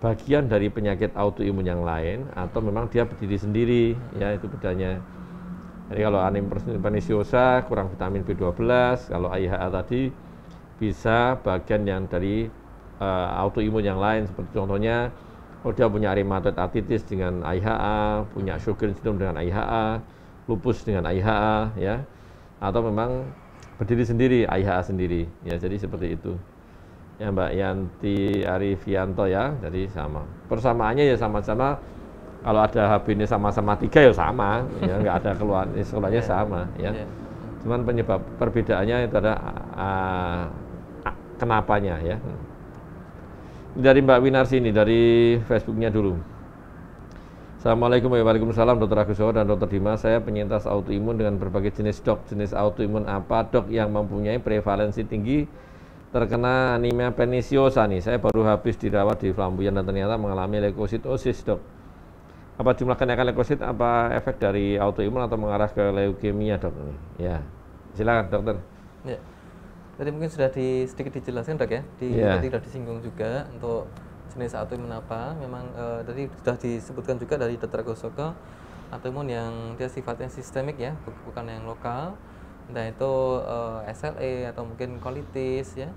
bagian dari penyakit autoimun yang lain atau memang dia berdiri sendiri ya itu bedanya jadi kalau anemia perniciosa kurang vitamin B12 kalau AIHA tadi bisa bagian yang dari uh, autoimun yang lain seperti contohnya kalau oh, dia punya rheumatoid arthritis dengan AIHA punya sugar syndrome dengan AIHA lupus dengan AIHA ya atau memang berdiri sendiri AIHA sendiri ya jadi seperti itu ya Mbak Yanti Arifianto ya, jadi sama. Persamaannya ya sama-sama kalau ada HP ini sama-sama tiga ya sama, ya nggak ada keluhan <laughs> sekolahnya ya. sama ya. ya. Cuman penyebab perbedaannya itu ada uh, kenapanya ya. Dari Mbak Winar sini dari Facebooknya dulu. Assalamualaikum warahmatullahi ya. wabarakatuh Dr. Agus dan Dr. Dimas Saya penyintas autoimun dengan berbagai jenis dok Jenis autoimun apa dok yang mempunyai prevalensi tinggi terkena anemia perniciosa nih. Saya baru habis dirawat di Flamboyan dan ternyata mengalami leukositosis, Dok. Apa jumlah kenaikan leukosit apa efek dari autoimun atau mengarah ke leukemia, Dok? Ya. Silakan, Dokter. Ya. Tadi mungkin sudah di, sedikit dijelaskan, Dok ya. Di, ya. Tadi sudah disinggung juga untuk jenis autoimun apa. Memang eh, tadi sudah disebutkan juga dari Dr. Gosoko autoimun yang dia sifatnya sistemik ya, bukan yang lokal entah itu uh, eh, SLE atau mungkin kualitas ya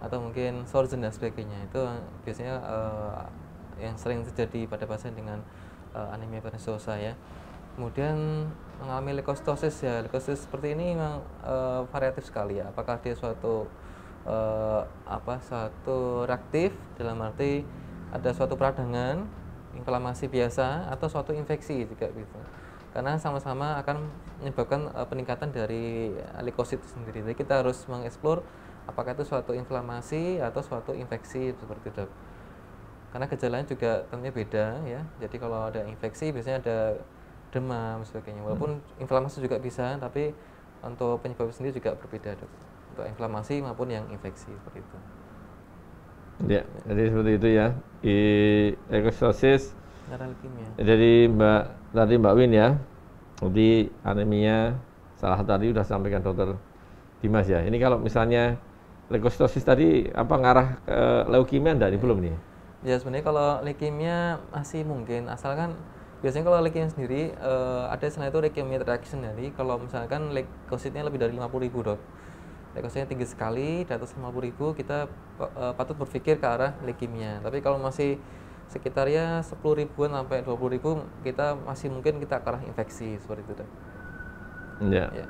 atau mungkin sorgen dan sebagainya itu eh, biasanya uh, yang sering terjadi pada pasien dengan uh, anemia pernafasan ya kemudian mengalami leukostosis ya leukostosis seperti ini memang uh, variatif sekali ya apakah dia suatu uh, apa suatu reaktif dalam arti ada suatu peradangan inflamasi biasa atau suatu infeksi juga gitu karena sama-sama akan menyebabkan uh, peningkatan dari eh, leukosit sendiri. Jadi kita harus mengeksplor apakah itu suatu inflamasi atau suatu infeksi seperti itu. Karena gejalanya juga tentunya beda ya. Jadi kalau ada infeksi biasanya ada demam sebagainya. Walaupun hmm. inflamasi juga bisa, tapi untuk penyebab sendiri juga berbeda dok. Untuk inflamasi maupun yang infeksi seperti itu. Ya, jadi seperti itu ya. I, ekososis Darah Jadi Mbak tadi Mbak Win ya. Jadi anemia salah tadi sudah sampaikan dokter Dimas ya. Ini kalau misalnya leukositosis tadi apa ngarah ke leukemia enggak nih belum nih? Ya sebenarnya kalau leukemia masih mungkin asalkan biasanya kalau leukemia sendiri uh, ada istilah itu leukemia reaction ya. jadi kalau misalkan leukositnya lebih dari 50 ribu dok leukositnya tinggi sekali di atas 50 ribu kita uh, patut berpikir ke arah leukemia tapi kalau masih sekitar ya 10 ribuan sampai 20 ribu kita masih mungkin kita arah infeksi seperti itu. Ya. ya.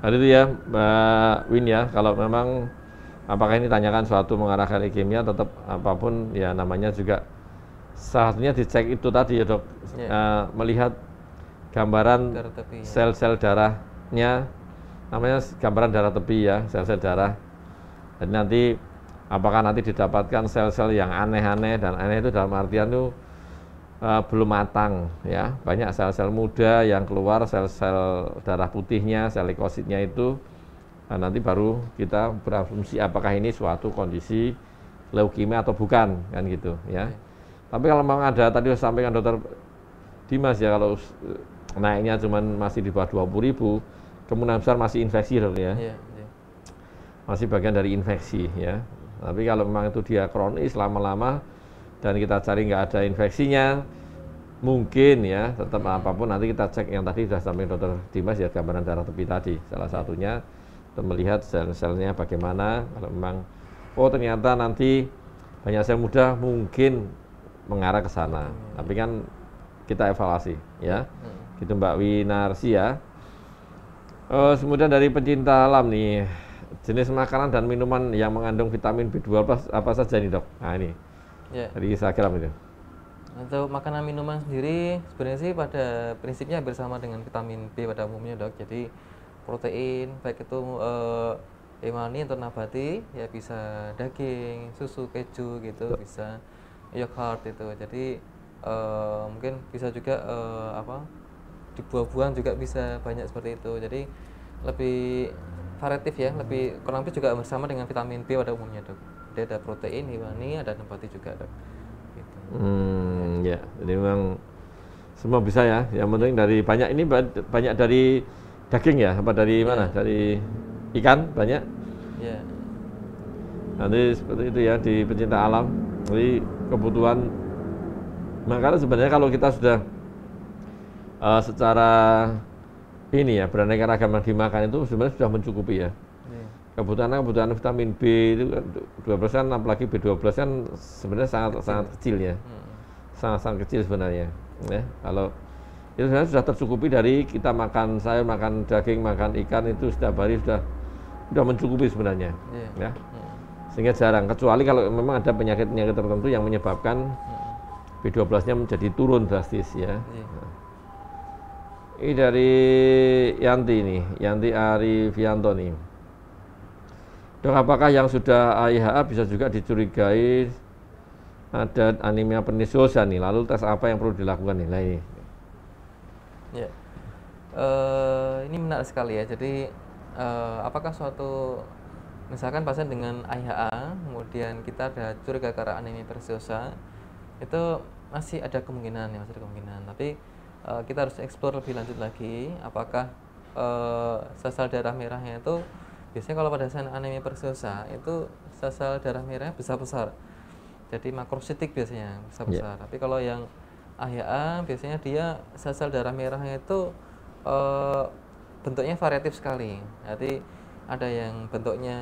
Ada nah, itu ya Mbak Win ya kalau memang apakah ini tanyakan suatu mengarah ke leukemia tetap apapun ya namanya juga seharusnya dicek itu tadi ya dok ya. Uh, melihat gambaran ya. sel-sel darahnya namanya gambaran darah tepi ya sel-sel darah jadi nanti apakah nanti didapatkan sel-sel yang aneh-aneh dan aneh itu dalam artian itu e, belum matang ya banyak sel-sel muda yang keluar sel-sel darah putihnya sel leukositnya itu nah, nanti baru kita berasumsi apakah ini suatu kondisi leukemia atau bukan kan gitu ya tapi kalau memang ada tadi sampaikan dokter Dimas ya kalau eh, naiknya cuma masih di bawah 20 ribu kemungkinan besar masih infeksi dokter ya, ya, ya. masih bagian dari infeksi ya tapi kalau memang itu dia kronis lama-lama dan kita cari nggak ada infeksinya, mungkin ya tetap apapun nanti kita cek yang tadi sudah sampai dokter Dimas ya gambaran darah tepi tadi salah satunya untuk melihat sel-selnya bagaimana kalau memang oh ternyata nanti banyak sel muda mungkin mengarah ke sana hmm. tapi kan kita evaluasi ya hmm. gitu Mbak Winarsi ya eh, kemudian dari pencinta alam nih jenis makanan dan minuman yang mengandung vitamin B12 apa saja ini dok? Nah ini ya. jadi saya kira itu. Untuk makanan minuman sendiri sebenarnya sih pada prinsipnya bersama dengan vitamin B pada umumnya dok. Jadi protein baik itu eh, yang atau nabati ya bisa daging, susu, keju gitu dok. bisa yogurt itu. Jadi eh, mungkin bisa juga eh, apa di buah-buahan juga bisa banyak seperti itu. Jadi lebih variatif ya lebih kurang lebih juga bersama dengan vitamin B pada umumnya dok dia ada protein hewani ada nabati juga dok gitu. hmm ya jadi memang semua bisa ya yang penting dari banyak ini banyak dari daging ya apa dari ya. mana iya. dari ikan banyak ya nanti seperti itu ya di pecinta alam jadi kebutuhan makanya sebenarnya kalau kita sudah uh, secara ini ya beraneka ragam yang dimakan itu sebenarnya sudah mencukupi ya. Iya. Kebutuhan kebutuhan vitamin B itu kan dua persen, apalagi B12 kan sebenarnya sangat kecil. sangat kecil ya, hmm. sangat sangat kecil sebenarnya. Ya, kalau itu sebenarnya sudah tercukupi dari kita makan sayur, makan daging, makan ikan itu setiap hari sudah sudah mencukupi sebenarnya. Iya. Ya. Hmm. Sehingga jarang kecuali kalau memang ada penyakit-penyakit tertentu yang menyebabkan hmm. B12-nya menjadi turun drastis ya. Iya. Ini dari Yanti ini, Yanti Ari Yanto nih. Dok, apakah yang sudah AIHA bisa juga dicurigai ada anemia pernisiosa nih? Lalu tes apa yang perlu dilakukan nih? Nah, ini. Ya. Uh, ini menarik sekali ya. Jadi uh, apakah suatu misalkan pasien dengan AIHA, kemudian kita ada curiga karena anemia pernisiosa, itu masih ada kemungkinan ya, masih ada kemungkinan. Tapi uh, kita harus eksplor lebih lanjut lagi apakah uh, eh, sel darah merahnya itu biasanya kalau pada saat anemia persusa itu sel darah merahnya besar-besar jadi makrositik biasanya besar-besar iya. yeah. tapi kalau yang AHA ya biasanya dia sesal darah merahnya itu uh, bentuknya variatif sekali jadi ada yang bentuknya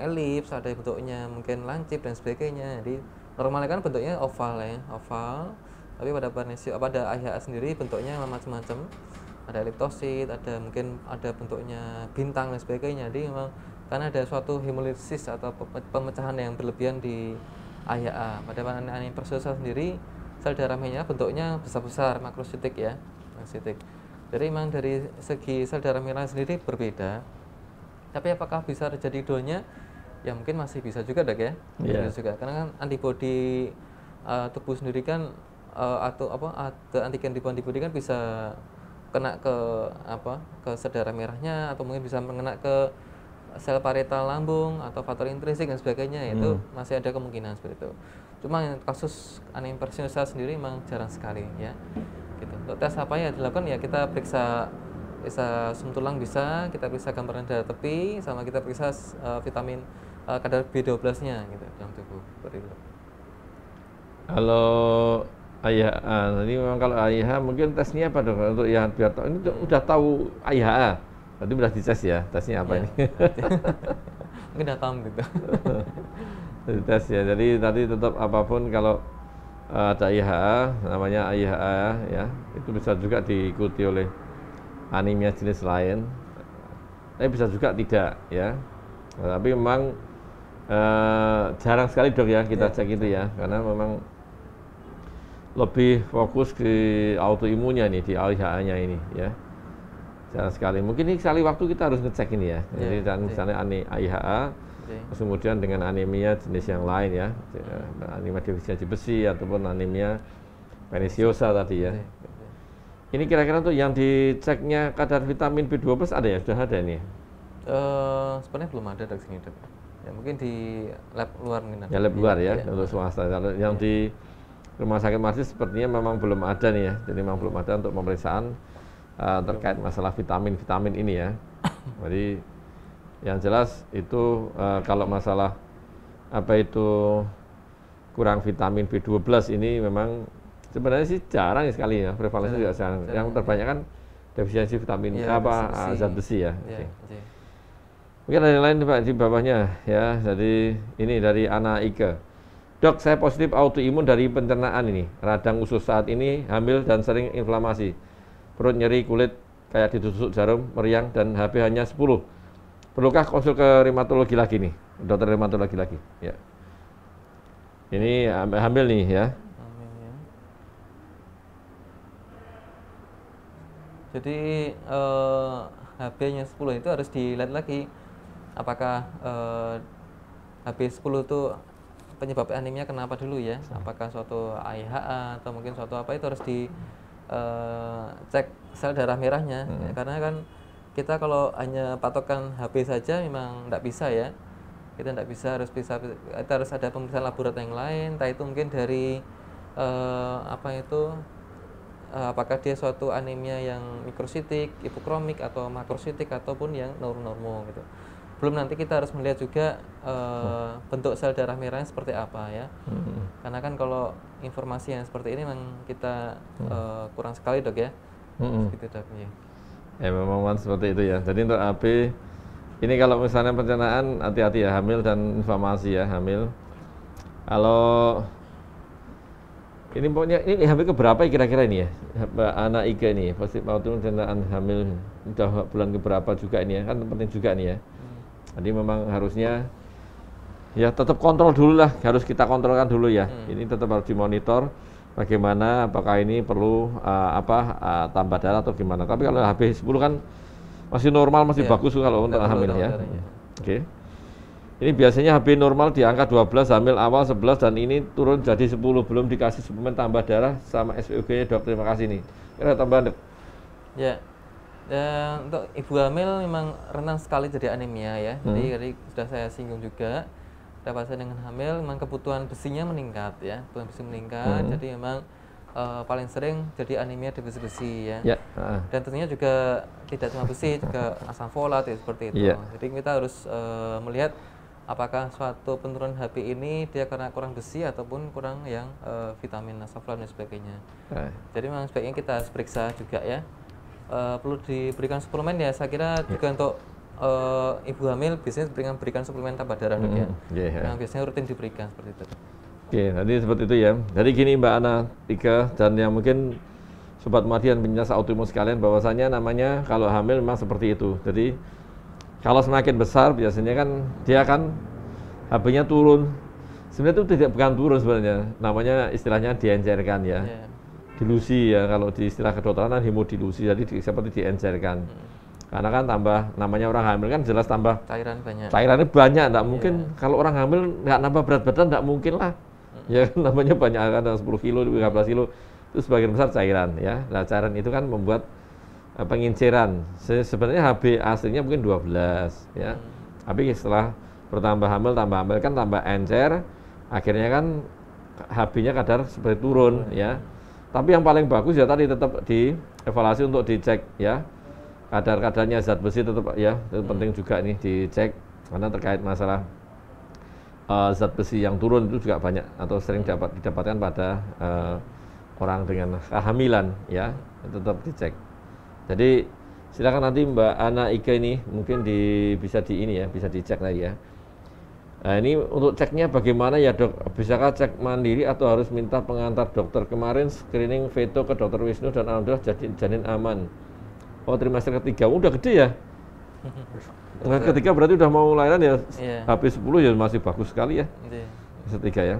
elips, ada yang bentuknya mungkin lancip dan sebagainya. Jadi normalnya kan bentuknya oval ya, oval tapi pada parnesio pada AHA sendiri bentuknya macam-macam ada eliptosit ada mungkin ada bentuknya bintang dan sebagainya jadi memang karena ada suatu hemolisis atau pemecahan yang berlebihan di AHA pada anemia persel sendiri sel darah merahnya bentuknya besar-besar makrositik ya makrositik jadi memang dari segi sel darah merah sendiri berbeda tapi apakah bisa terjadi doanya ya mungkin masih bisa juga dok ya yeah. juga karena kan antibodi uh, eh, tubuh sendiri kan uh, atau apa ada antigen di body kan bisa kena ke apa ke sedara merahnya atau mungkin bisa mengena ke sel parietal lambung atau faktor intrinsik dan sebagainya itu hmm. masih ada kemungkinan seperti itu. Cuma kasus anempersinusa sendiri memang jarang sekali ya. Gitu. Untuk tes apa ya dilakukan ya kita periksa bisa sum tulang bisa, kita periksa gambaran darah tepi, sama kita periksa uh, vitamin uh, kadar B12-nya gitu dalam tubuh Kalau ayah tadi ah, memang kalau ayah mungkin tesnya apa dok untuk yang biar tahu ini udah tahu ayah ah. tadi udah tes ya tesnya apa iya. ini <laughs> mungkin udah paham gitu <laughs> tes ya jadi tadi tetap apapun kalau ah, ada IHA namanya ayah, ya itu bisa juga diikuti oleh anemia jenis lain tapi eh, bisa juga tidak ya tapi memang eh, jarang sekali dok ya kita iya. cek itu ya karena memang lebih fokus ke autoimunnya nih di LHA-nya ini ya. Jangan sekali. Mungkin ini sekali waktu kita harus ngecek ini ya. Iya, Jadi dan yeah. misalnya ane AIHA okay. kemudian dengan anemia jenis yang lain ya. Anemia defisiensi besi ataupun anemia perniciosa tadi ya. Okay. Ini kira-kira tuh yang diceknya kadar vitamin B12 ada ya? Sudah ada ini? Uh, sebenarnya belum ada dari sini, Dok. Ya mungkin di lab luar mungkin Ya lab luar ya, ya. untuk swasta. Yang yang di rumah sakit masih sepertinya memang belum ada nih ya. Jadi memang belum ada untuk pemeriksaan uh, terkait masalah vitamin-vitamin ini ya. <coughs> Jadi yang jelas itu uh, kalau masalah apa itu kurang vitamin B12 ini memang sebenarnya sih jarang ya sekali ya prevalensi juga jarang. jarang. Yang terbanyak kan defisiensi vitamin ya, apa zat besi ya. ya okay. Iya. Mungkin ada yang lain Pak di bawahnya ya. Jadi ini dari Ana Ike. Dok, saya positif autoimun dari pencernaan ini. Radang usus saat ini hamil dan sering inflamasi. Perut nyeri, kulit kayak ditusuk jarum, meriang dan HP hanya 10. Perlukah konsul ke rheumatologi lagi nih? Dokter rheumatologi lagi. Ya. Ini hamil nih ya. Jadi eh, HB-nya 10 itu harus dilihat lagi apakah eh, HB 10 itu penyebab anemia kenapa dulu ya apakah suatu AIHA atau mungkin suatu apa itu harus di uh, cek sel darah merahnya hmm. ya, karena kan kita kalau hanya patokan HP saja memang tidak bisa ya kita tidak bisa harus bisa kita harus ada pemeriksaan laboratorium yang lain entah itu mungkin dari uh, apa itu eh, apakah dia suatu anemia yang mikrositik, hipokromik atau makrositik ataupun yang normo-normo gitu belum nanti kita harus melihat juga uh, hmm. bentuk sel darah merahnya seperti apa ya hmm. karena kan kalau informasi yang seperti ini memang kita hmm. uh, kurang sekali dok ya hmm. gitu dok ya ya memang kan seperti itu ya jadi untuk AB ini kalau misalnya pencernaan hati-hati ya hamil dan inflamasi ya hamil kalau ini pokoknya ini hamil keberapa kira-kira ini ya anak Iga ini pasti mau turun hamil udah bulan keberapa juga ini ya kan penting juga nih ya jadi memang harusnya ya tetap kontrol dulu lah, harus kita kontrolkan dulu ya. Hmm. Ini tetap harus dimonitor bagaimana apakah ini perlu uh, apa uh, tambah darah atau gimana. Tapi kalau HB10 kan masih normal, masih yeah. bagus kalau untuk hamil ya. Oke. Okay. Ini biasanya HB normal di angka 12, hamil awal 11 dan ini turun jadi 10 belum dikasih suplemen tambah darah sama SPOG-nya dok. Terima kasih nih. Kira tambah Ya. Yeah Ya, untuk ibu hamil memang rentan sekali jadi anemia ya. Hmm. Jadi tadi sudah saya singgung juga. Pada pasien dengan hamil memang kebutuhan besinya meningkat ya. Kebutuhan besi meningkat. Hmm. Jadi memang uh, paling sering jadi anemia di besi-besi ya. Yeah. Ya, uh. Dan tentunya juga tidak cuma besi, juga asam folat ya seperti itu. Yeah. Jadi kita harus uh, melihat apakah suatu penurunan HP ini dia karena kurang besi ataupun kurang yang uh, vitamin asam folat dan sebagainya. Uh. Jadi memang sebaiknya kita periksa juga ya uh, perlu diberikan suplemen ya saya kira iya. juga untuk uh, ibu hamil biasanya diberikan berikan suplemen tambah darah mm, -hmm. ya. Yeah. Iya. Yang biasanya rutin diberikan seperti itu. Oke, okay, nanti seperti itu ya. Jadi gini Mbak Ana, Ika, dan yang mungkin sobat mati dan autoimun sekalian bahwasanya namanya kalau hamil memang seperti itu. Jadi kalau semakin besar biasanya kan dia kan hb turun. Sebenarnya itu tidak bukan turun sebenarnya. Namanya istilahnya diencerkan ya. Yeah dilusi ya kalau di istilah kedokteran kan hemodilusi jadi di, seperti diencerkan hmm. karena kan tambah namanya orang hamil kan jelas tambah cairan banyak cairannya banyak tidak mungkin iya. kalau orang hamil nggak nambah berat badan tidak mungkin lah hmm. ya <laughs> namanya banyak kan 10 kilo 15 kilo itu sebagian besar cairan ya nah cairan itu kan membuat uh, penginceran Se sebenarnya HB aslinya mungkin 12 ya hmm. tapi setelah bertambah hamil tambah hamil kan tambah encer akhirnya kan HB-nya kadar seperti turun hmm. ya tapi yang paling bagus ya tadi tetap dievaluasi untuk dicek ya. Kadar-kadarnya zat besi tetap ya, itu hmm. penting juga nih dicek karena terkait masalah uh, zat besi yang turun itu juga banyak atau sering hmm. dapat didapatkan pada uh, orang dengan kehamilan ya, tetap dicek. Jadi silakan nanti Mbak Ana Ika ini mungkin di bisa di ini ya, bisa dicek lagi ya Nah ini untuk ceknya bagaimana ya dok? Bisakah cek mandiri atau harus minta pengantar dokter? Kemarin screening veto ke dokter Wisnu dan alhamdulillah jadi janin aman. Oh trimester ketiga, oh, udah gede ya? Nah, <laughs> ketiga berarti udah mau lahiran ya, yeah. sepuluh 10 ya masih bagus sekali ya. Yeah. Iya. Setiga ya.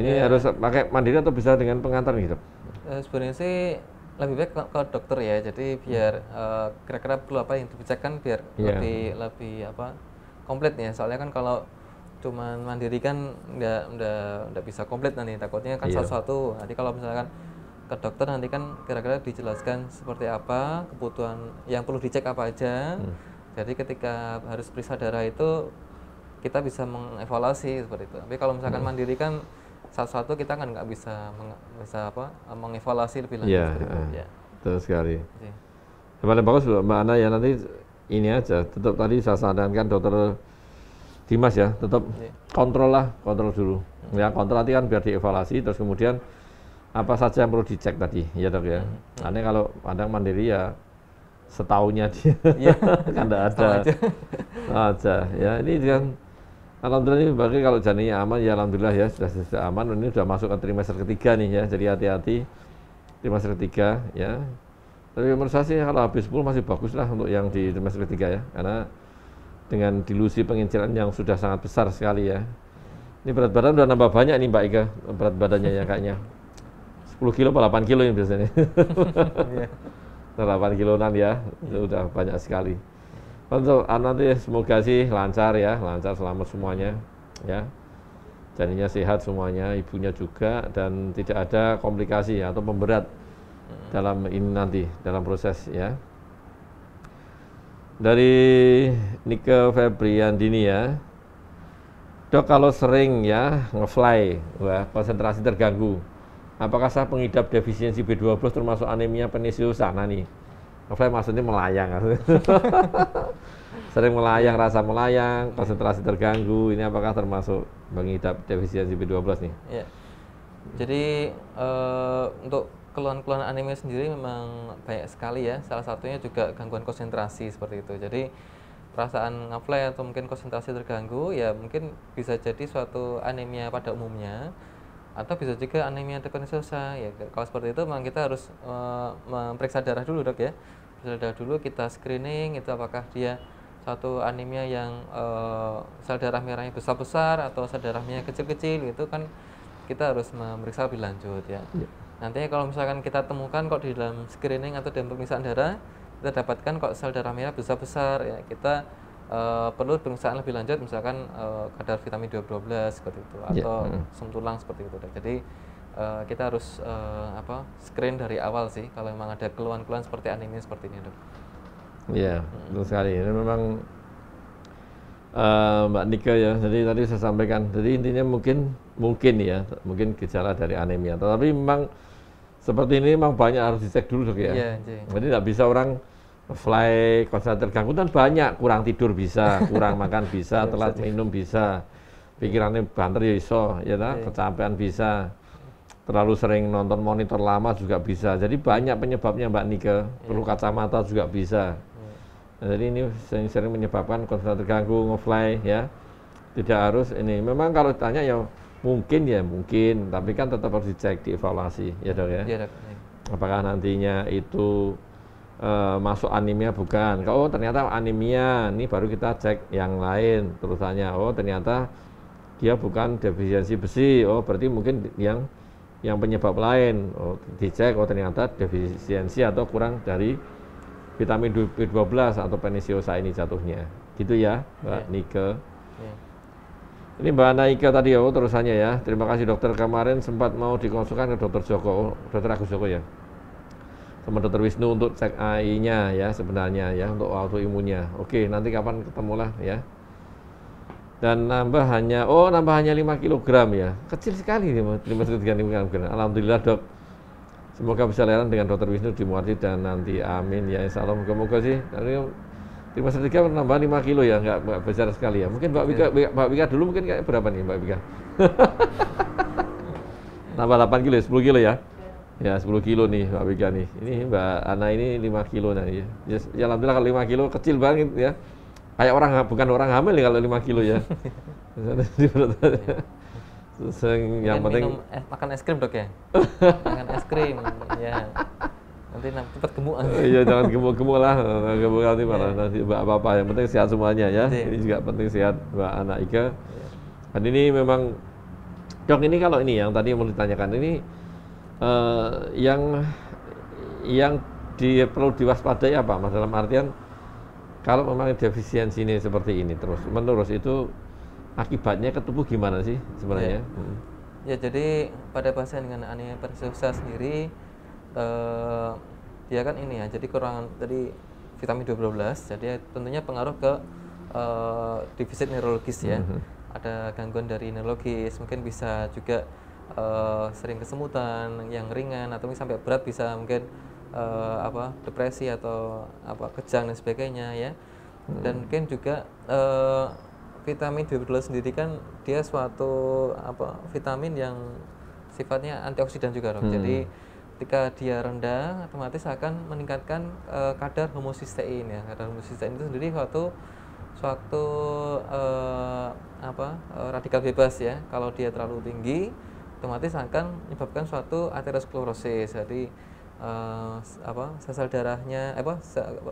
Ini yeah. harus pakai mandiri atau bisa dengan pengantar nih dok? Uh, sebenarnya sih lebih baik kalau dokter ya, jadi biar eh, kira-kira uh, perlu apa yang dibicarakan biar yeah. lebih lebih apa komplit ya soalnya kan kalau cuman mandiri kan nggak nggak bisa komplit nanti takutnya kan iya. satu-satu nanti kalau misalkan ke dokter nanti kan kira-kira dijelaskan seperti apa kebutuhan yang perlu dicek apa aja hmm. jadi ketika harus periksa darah itu kita bisa mengevaluasi seperti itu tapi kalau misalkan hmm. mandiri kan satu kita kan nggak bisa meng, bisa apa mengevaluasi lebih lanjut yeah, seperti itu uh, ya betul sekali. Iya. Kemarin bagus Mbak Ana ya nanti ini aja tetap tadi saya sarankan dokter Dimas ya tetap iya. kontrol lah kontrol dulu ya kontrol nanti kan biar dievaluasi terus kemudian apa saja yang perlu dicek tadi ya dok ya hmm. aneh kalau ada mandiri ya setahunnya dia ya. <laughs> kan tidak ada aja. aja ya ini kan alhamdulillah ini bagi kalau janinnya aman ya alhamdulillah ya sudah sudah aman ini sudah masuk ke trimester ketiga nih ya jadi hati-hati trimester ketiga ya tapi menurut saya sih kalau habis 10 masih bagus lah untuk yang di semester ketiga ya, karena dengan dilusi penginciran yang sudah sangat besar sekali ya. Ini berat badan udah nambah banyak nih Mbak Ika, berat badannya ya kayaknya. 10 kilo atau 8 kilo yang biasanya. 8 <laughs> iya. kiloan ya, itu udah banyak sekali. Untuk anu nanti semoga sih lancar ya, lancar selamat semuanya ya. Janinya sehat semuanya, ibunya juga dan tidak ada komplikasi ya atau pemberat dalam ini nanti dalam proses ya. Dari Nike Febrian Dini ya. Dok kalau sering ya ngefly, wah konsentrasi terganggu. Apakah saya pengidap defisiensi B12 termasuk anemia penisius sana nih? Ngefly maksudnya melayang. <laughs> sering melayang, rasa melayang, konsentrasi terganggu. Ini apakah termasuk pengidap defisiensi B12 nih? Ya. Jadi uh, untuk keluhan-keluhan anemia sendiri memang banyak sekali ya. Salah satunya juga gangguan konsentrasi seperti itu. Jadi perasaan ngaplay atau mungkin konsentrasi terganggu ya mungkin bisa jadi suatu anemia pada umumnya atau bisa juga anemia dekonsensosa ya kalau seperti itu memang kita harus e, memeriksa darah dulu dok ya periksa darah dulu kita screening itu apakah dia suatu anemia yang e, sel darah merahnya besar besar atau sel darahnya kecil kecil itu kan kita harus memeriksa lebih lanjut ya. ya nantinya kalau misalkan kita temukan kok di dalam screening atau dalam pemeriksaan darah kita dapatkan kok sel darah merah besar besar ya kita uh, perlu pemeriksaan lebih lanjut misalkan uh, kadar vitamin d 12 seperti itu ya, atau yeah. Hmm. sum tulang seperti itu jadi uh, kita harus uh, apa screen dari awal sih kalau memang ada keluhan-keluhan seperti anemia seperti ini dok Iya, yeah, hmm. betul sekali. Ini memang uh, Mbak Nika ya. Jadi tadi saya sampaikan. Jadi intinya mungkin mungkin ya, mungkin gejala dari anemia. Tetapi memang seperti ini memang banyak harus dicek dulu dok ya. Iya, jadi tidak bisa orang fly konsentrasi terganggu kan banyak kurang tidur bisa, <laughs> kurang makan bisa, iya, telat minum bisa, pikirannya banter ya iso, ya yeah. kecapean bisa, terlalu sering nonton monitor lama juga bisa. Jadi banyak penyebabnya Mbak Nike, perlu iya. kacamata juga bisa. Nah, jadi ini sering-sering menyebabkan konsentrasi terganggu, ngefly ya. Tidak harus ini. Memang kalau ditanya ya Mungkin ya mungkin, tapi kan tetap harus dicek, dievaluasi, ya dok ya. Iya dok. Iya. Apakah nantinya itu uh, masuk anemia bukan? Oh ternyata anemia, ini baru kita cek yang lain terusannya. Oh ternyata dia bukan defisiensi besi. Oh berarti mungkin yang yang penyebab lain oh, dicek oh ternyata defisiensi atau kurang dari vitamin B12 atau penisiosa ini jatuhnya gitu ya Mbak iya. Nike ini Mbak Naika tadi ya, oh, terusannya ya. Terima kasih dokter kemarin sempat mau dikonsulkan ke dokter Joko, oh, dokter Agus Joko ya. Sama dokter Wisnu untuk cek AI-nya ya sebenarnya ya, untuk autoimunnya. Oke, nanti kapan ketemu lah ya. Dan nambah hanya, oh nambah hanya 5 kg ya. Kecil sekali nih, 5 kg. Alhamdulillah dok. Semoga bisa lelan dengan dokter Wisnu di Muardi dan nanti amin ya insya Allah. Moga-moga sih. Nanti lima tiga menambah lima kilo ya, nggak, nggak besar sekali ya. Mungkin Mbak Wika, ya. Mbak Wika dulu mungkin kayak berapa nih Mbak Wika? Nambah <laughs> delapan kilo ya, sepuluh kilo ya? Ya, sepuluh kilo nih Mbak Wika nih. Ini Mbak Ana ini lima kilo nih. Ya, ya, ya alhamdulillah kalau lima kilo kecil banget ya. Kayak orang bukan orang hamil ya kalau lima kilo ya. <laughs> yang penting minum, eh, makan es krim dok ya. <laughs> makan es krim ya nanti cepat gemuk oh, iya jangan gemuk-gemuk lah gemuk nanti malah iya. yeah. nanti apa-apa yang penting sehat semuanya ya yeah. ini juga penting sehat mbak anak Ika iya. yeah. dan ini memang dok ini kalau ini yang tadi mau ditanyakan ini uh, yang yang di, perlu diwaspadai apa mas dalam artian kalau memang defisiensi ini seperti ini terus menerus itu akibatnya ke tubuh gimana sih sebenarnya? Ya, hmm. ya jadi pada pasien dengan anemia persusa sendiri uh, dia kan ini ya jadi kurang dari vitamin d 12 jadi tentunya pengaruh ke uh, defisit neurologis ya mm -hmm. ada gangguan dari neurologis mungkin bisa juga uh, sering kesemutan yang ringan atau sampai berat bisa mungkin uh, apa depresi atau apa kejang dan sebagainya ya mm. dan mungkin juga uh, vitamin B12 sendiri kan dia suatu apa vitamin yang sifatnya antioksidan juga loh. Hmm. Jadi ketika dia rendah otomatis akan meningkatkan uh, kadar homosistein ya kadar homosistein itu sendiri suatu suatu uh, apa uh, radikal bebas ya kalau dia terlalu tinggi otomatis akan menyebabkan suatu aterosklerosis jadi uh, apa sel darahnya apa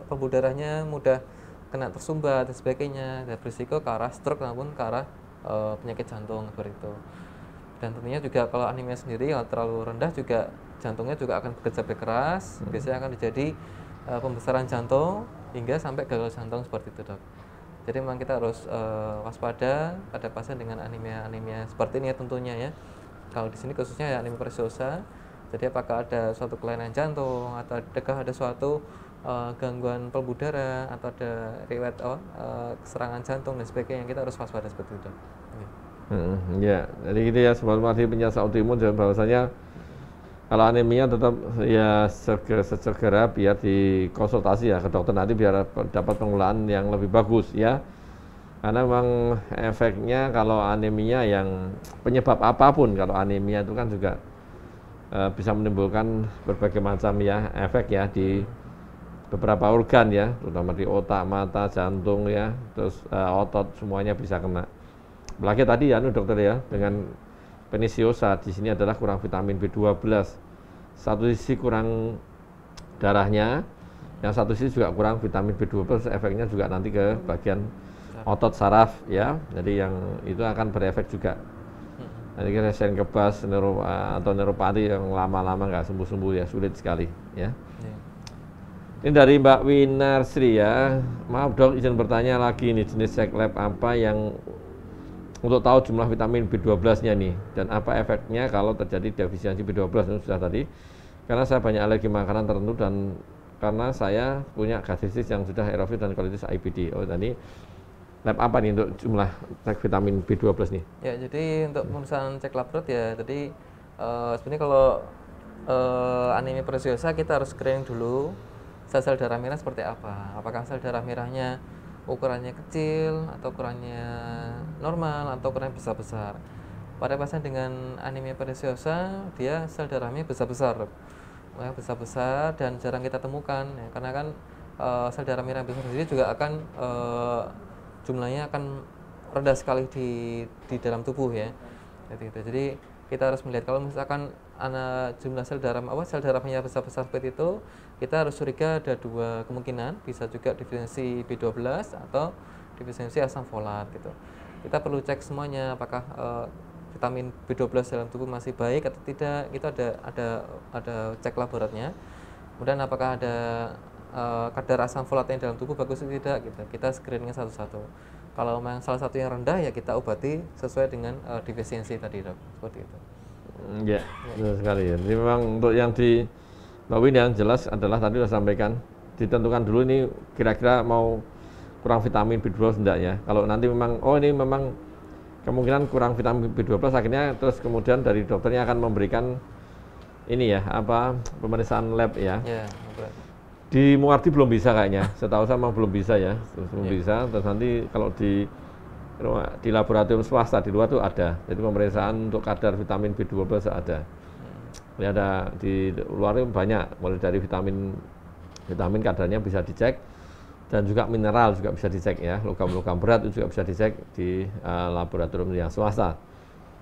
pembuluh darahnya mudah kena tersumbat dan sebagainya dan berisiko ke arah stroke maupun ke arah uh, penyakit jantung seperti itu dan tentunya juga kalau anemia sendiri kalau terlalu rendah juga jantungnya juga akan bekerja lebih keras, hmm. biasanya akan terjadi uh, eh, pembesaran jantung hingga sampai gagal jantung seperti itu, Dok. Jadi memang kita harus uh, waspada pada pasien dengan anemia-anemia seperti ini ya tentunya ya. Kalau di sini khususnya ya anemia preciosa, Jadi apakah ada suatu kelainan jantung atau adakah ada suatu uh, gangguan pembuluh darah atau ada riwayat uh, serangan jantung dan sebagainya kita harus waspada seperti itu. Dok. Iya. Hmm, ya, jadi gitu ya sobat mati penyakit autoimun dan bahwasanya kalau anemia tetap ya segera, segera biar dikonsultasi ya ke dokter nanti biar dapat pengulangan yang lebih bagus ya karena memang efeknya kalau anemia yang penyebab apapun kalau anemia itu kan juga e, bisa menimbulkan berbagai macam ya efek ya di beberapa organ ya terutama di otak mata jantung ya terus e, otot semuanya bisa kena apalagi tadi ya nu dokter ya dengan penisiosa di sini adalah kurang vitamin B12. Satu sisi kurang darahnya, yang satu sisi juga kurang vitamin B12, efeknya juga nanti ke bagian otot saraf ya. Jadi yang itu akan berefek juga. Hmm. Nanti kita sen kebas neuro, eh, atau neuropati yang lama-lama nggak sembuh-sembuh ya sulit sekali ya. ya. Ini dari Mbak Winarsri ya. Maaf dok izin bertanya lagi ini jenis cek lab apa yang untuk tahu jumlah vitamin B12-nya nih dan apa efeknya kalau terjadi defisiensi B12 itu sudah tadi. Karena saya banyak alergi makanan tertentu dan karena saya punya gastritis yang sudah aerofil dan kolitis IBD. Oh, tadi lab apa nih untuk jumlah cek vitamin B12 nih? Ya, jadi untuk pemeriksaan cek lab perut ya tadi uh, sebenarnya kalau uh, anemia periodosa kita harus screening dulu sel darah merah seperti apa. Apakah sel darah merahnya ukurannya kecil atau ukurannya normal atau ukurannya besar-besar. Pada pasien dengan anemia periodosa, dia sel darahnya besar-besar. besar-besar dan jarang kita temukan ya, karena kan e, sel darah merah besar sendiri juga akan e, jumlahnya akan rendah sekali di di dalam tubuh ya. Jadi, gitu. Jadi kita harus melihat kalau misalkan anak jumlah sel darah apa sel darahnya besar-besar seperti itu kita harus curiga ada dua kemungkinan, bisa juga defisiensi B12 atau defisiensi asam folat gitu. Kita perlu cek semuanya apakah uh, vitamin B12 dalam tubuh masih baik atau tidak. Itu ada ada ada cek laboratnya. Kemudian apakah ada uh, kadar asam folat yang dalam tubuh bagus atau tidak gitu. Kita screeningnya satu-satu. Kalau memang salah satu yang rendah ya kita obati sesuai dengan uh, defisiensi tadi, Dok. Seperti itu. Mm, ya, ya. sekali ya. Jadi memang untuk yang di Lowin yang jelas adalah tadi sudah sampaikan ditentukan dulu ini kira-kira mau kurang vitamin B12 enggak ya. Kalau nanti memang oh ini memang kemungkinan kurang vitamin B12 akhirnya terus kemudian dari dokternya akan memberikan ini ya apa pemeriksaan lab ya. Yeah, iya, di Muardi belum bisa kayaknya. Setahu saya memang belum bisa ya. Terus belum iya. bisa terus nanti kalau di di laboratorium swasta di luar tuh ada. Jadi pemeriksaan untuk kadar vitamin B12 ada ini ada di luar ini banyak mulai dari vitamin vitamin kadarnya bisa dicek dan juga mineral juga bisa dicek ya logam-logam berat itu juga bisa dicek di uh, laboratorium yang swasta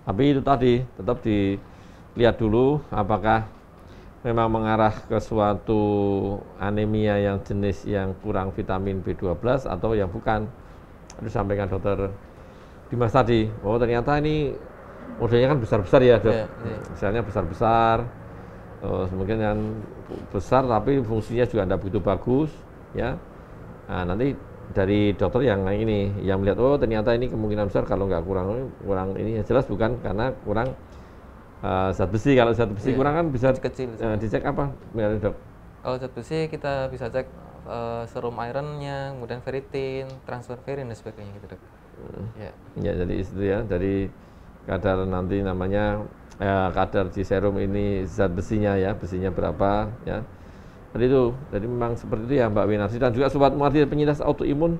tapi itu tadi tetap dilihat dulu apakah memang mengarah ke suatu anemia yang jenis yang kurang vitamin B12 atau yang bukan itu sampaikan dokter Dimas tadi oh ternyata ini modelnya kan besar-besar ya, dok. Yeah, iya, iya. yeah. Misalnya besar-besar, terus mungkin yang besar tapi fungsinya juga tidak begitu bagus, ya. Nah, nanti dari dokter yang ini, yang melihat oh ternyata ini kemungkinan besar kalau nggak kurang kurang ini ya, jelas bukan karena kurang uh, zat besi. Kalau zat besi yeah. kurang kan bisa kecil. Uh, eh, dicek apa, misalnya dok? Kalau zat besi kita bisa cek uh, serum ironnya, kemudian ferritin, transferrin dan sebagainya gitu dok. Ya. ya, jadi itu ya dari kadar nanti namanya ya, kadar di serum ini zat besinya ya besinya berapa ya jadi itu jadi memang seperti itu ya Mbak Winarsi dan juga sobat muarti penyintas autoimun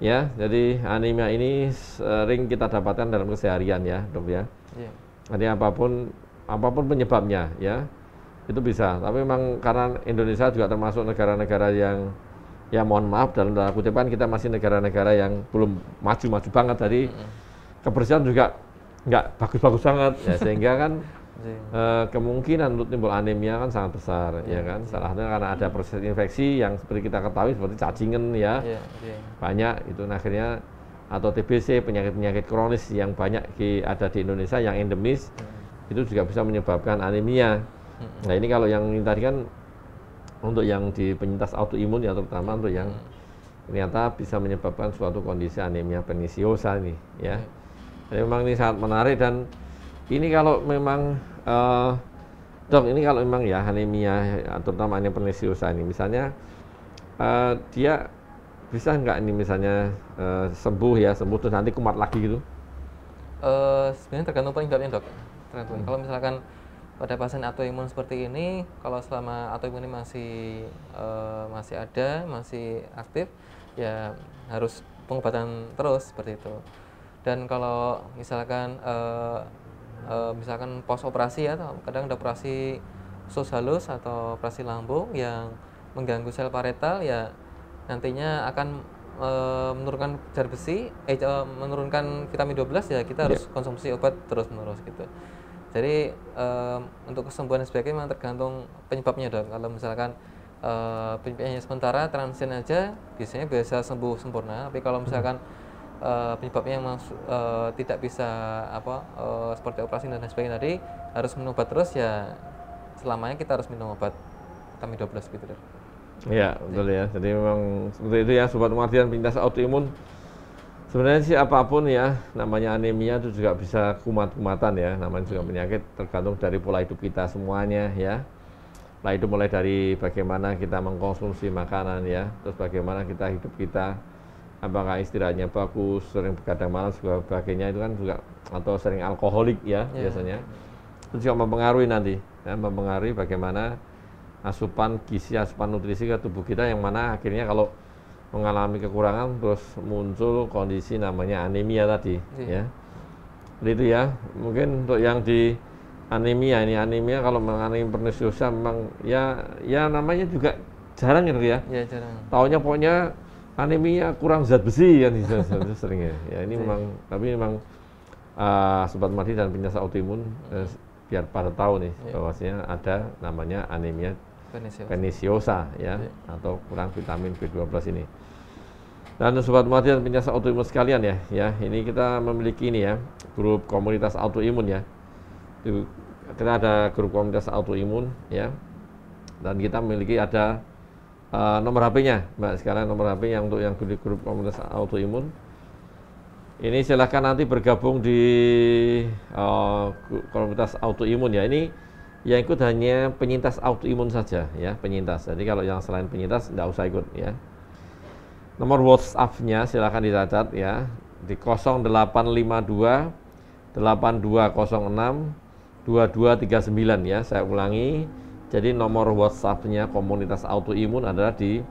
ya jadi anemia ini sering kita dapatkan dalam keseharian ya dok ya yeah. jadi apapun apapun penyebabnya ya itu bisa tapi memang karena Indonesia juga termasuk negara-negara yang ya mohon maaf dalam kutipan kita masih negara-negara yang belum maju-maju banget dari kebersihan juga nggak bagus-bagus sangat ya sehingga kan <laughs> eh, kemungkinan untuk timbul anemia kan sangat besar ya, ya kan salahnya karena ada proses infeksi yang seperti kita ketahui seperti cacingan ya, yeah. Yeah. banyak itu nah, akhirnya atau TBC penyakit-penyakit kronis yang banyak di, ada di Indonesia yang endemis yeah. Hmm. itu juga bisa menyebabkan anemia. Hmm. Nah ini kalau yang tadi kan untuk yang di penyintas autoimun ya terutama untuk yang hmm. ternyata bisa menyebabkan suatu kondisi anemia pernisiosa nih ya. yeah. Hmm. Jadi memang ini sangat menarik dan ini kalau memang uh, dok ini kalau memang ya anemia eh, terutama anemia perniciusa ini misalnya uh, dia bisa nggak ini misalnya uh, sembuh ya sembuh terus nanti kumat lagi gitu? Uh, sebenarnya tergantung penyebabnya dok. Tergantung. Hmm. Kalau misalkan pada pasien autoimun seperti ini, kalau selama autoimun ini masih uh, masih ada, masih aktif, ya harus pengobatan terus seperti itu dan kalau misalkan uh, uh, misalkan pos operasi ya kadang ada operasi sus halus atau operasi lambung yang mengganggu sel paretal ya nantinya akan uh, menurunkan zat besi eh uh, menurunkan vitamin 12 ya kita yeah. harus iya. konsumsi obat terus menerus gitu jadi untuk kesembuhan sebagainya memang tergantung penyebabnya dong. kalau misalkan uh, penyebabnya sementara transient aja biasanya biasa sembuh sempurna tapi kalau misalkan hmm Eh, penyebabnya memang uh, eh, tidak bisa apa uh, seperti operasi dan lain sebagainya tadi harus minum obat terus ya selamanya kita harus minum obat kami 12 gitu deh. Iya betul ya. Jadi memang seperti itu ya sobat kematian pintas autoimun. Sebenarnya sih apapun ya namanya anemia itu juga bisa kumat-kumatan ya namanya juga hmm. penyakit tergantung dari pola hidup kita semuanya ya. Pola itu mulai dari bagaimana kita mengkonsumsi makanan ya, terus bagaimana kita hidup kita apakah istirahatnya bagus sering begadang malam sebagainya itu kan juga atau sering alkoholik ya yeah. biasanya itu juga mempengaruhi nanti ya, mempengaruhi bagaimana asupan gizi asupan nutrisi ke tubuh kita yang mana akhirnya kalau mengalami kekurangan terus muncul kondisi namanya anemia tadi yeah. ya itu ya mungkin untuk yang di anemia ini anemia kalau mengalami pernisiosa memang ya ya namanya juga jarang gitu ya, ya jarang. taunya pokoknya anemia kurang zat besi kan <laughs> seringnya. Ya ini iya. memang tapi memang uh, ah, sobat mati dan penyintas autoimun eh, biar pada tahu nih yeah. bahwasanya ada namanya anemia penisiosa ya yeah. atau kurang vitamin B12 ini. Dan sobat mati dan penyintas autoimun sekalian ya, ya ini kita memiliki ini ya grup komunitas autoimun ya. kita ada grup komunitas autoimun ya. Dan kita memiliki ada uh, nomor HP-nya, Mbak sekarang nomor hp yang untuk yang di grup komunitas autoimun. Ini silahkan nanti bergabung di uh, komunitas autoimun ya. Ini yang ikut hanya penyintas autoimun saja ya, penyintas. Jadi kalau yang selain penyintas tidak usah ikut ya. Nomor WhatsApp-nya silahkan dicatat ya di 0852 8206 2239 ya. Saya ulangi jadi nomor whatsapp komunitas autoimun adalah di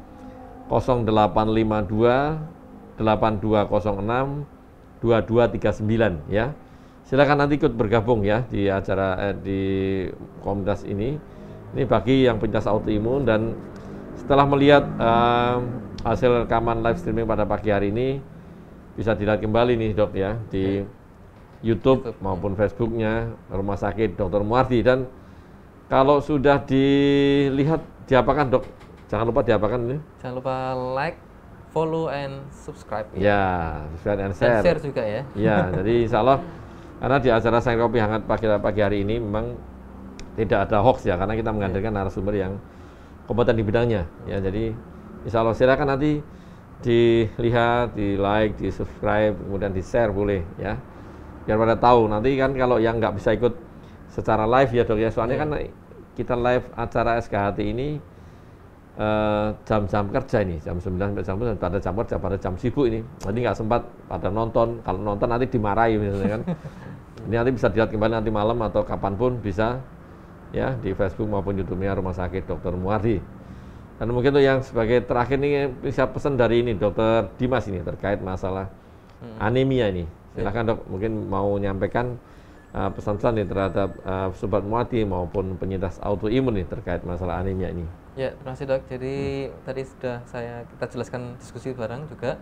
0852 8206 2239 ya. Silakan nanti ikut bergabung ya di acara eh, di komunitas ini. Ini bagi yang penyintas autoimun dan setelah melihat eh, hasil rekaman live streaming pada pagi hari ini bisa dilihat kembali nih dok ya di YouTube, YouTube. maupun Facebooknya Rumah Sakit Dr. Muardi dan kalau sudah dilihat diapakan dok? Jangan lupa diapakan ini. Jangan lupa like, follow and subscribe. Ya, ya subscribe and share. And share juga ya. Ya, <laughs> jadi insya Allah karena di acara Sang Kopi Hangat pagi pagi hari ini memang tidak ada hoax ya karena kita menghadirkan ya. narasumber yang kompeten di bidangnya ya jadi insya Allah silakan nanti dilihat di like di subscribe kemudian di share boleh ya biar pada tahu nanti kan kalau yang nggak bisa ikut secara live ya dok ya soalnya yeah. kan kita live acara SKHT ini eh, jam-jam uh, kerja ini jam 9 sampai jam 10 pada jam kerja pada jam sibuk ini nanti nggak sempat pada nonton kalau nonton nanti dimarahi misalnya kan <laughs> ini nanti bisa dilihat kembali nanti malam atau kapanpun bisa ya di Facebook maupun YouTube-nya Rumah Sakit Dr. Muardi dan mungkin tuh yang sebagai terakhir ini bisa pesan dari ini Dokter Dimas ini terkait masalah hmm. anemia ini iya. silahkan dok mungkin mau nyampaikan Ah, pesan-pesan nih terhadap uh, sobat muati maupun penyintas autoimun nih terkait masalah anemia ini. Ya, terima kasih dok. Jadi hmm. tadi sudah saya kita jelaskan diskusi bareng juga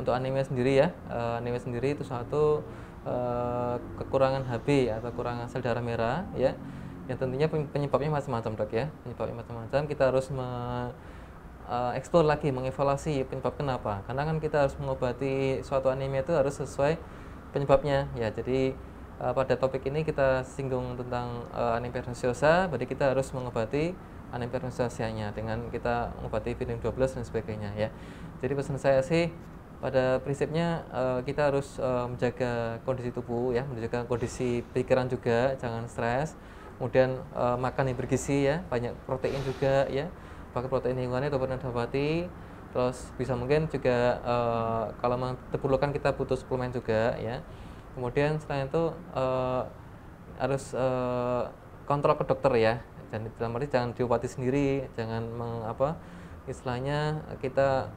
untuk anemia sendiri ya. Uh, anemia sendiri itu suatu uh, eh, kekurangan HB atau kekurangan sel darah merah ya. Yang tentunya penyebabnya macam-macam dok ya. Penyebabnya macam-macam. Kita harus me Uh, explore lagi mengevaluasi penyebab kenapa karena kan kita harus mengobati suatu anemia itu harus sesuai penyebabnya ya jadi Eh, pada topik ini kita singgung tentang uh, anemia perniciosa, berarti kita harus mengobati anemia perniciosa dengan kita mengobati feeding 12 dan sebagainya ya. Jadi pesan saya sih pada prinsipnya uh, kita harus uh, menjaga kondisi tubuh ya, menjaga kondisi pikiran juga, jangan stres. Kemudian uh, makan yang bergizi ya, banyak protein juga ya. Pakai protein hewani, dapat dapati terus bisa mungkin juga uh, kalau memang diperlukan kita butuh suplemen juga ya kemudian setelah itu uh, harus uh, kontrol ke dokter ya dan dalam arti jangan diobati sendiri jangan mengapa istilahnya kita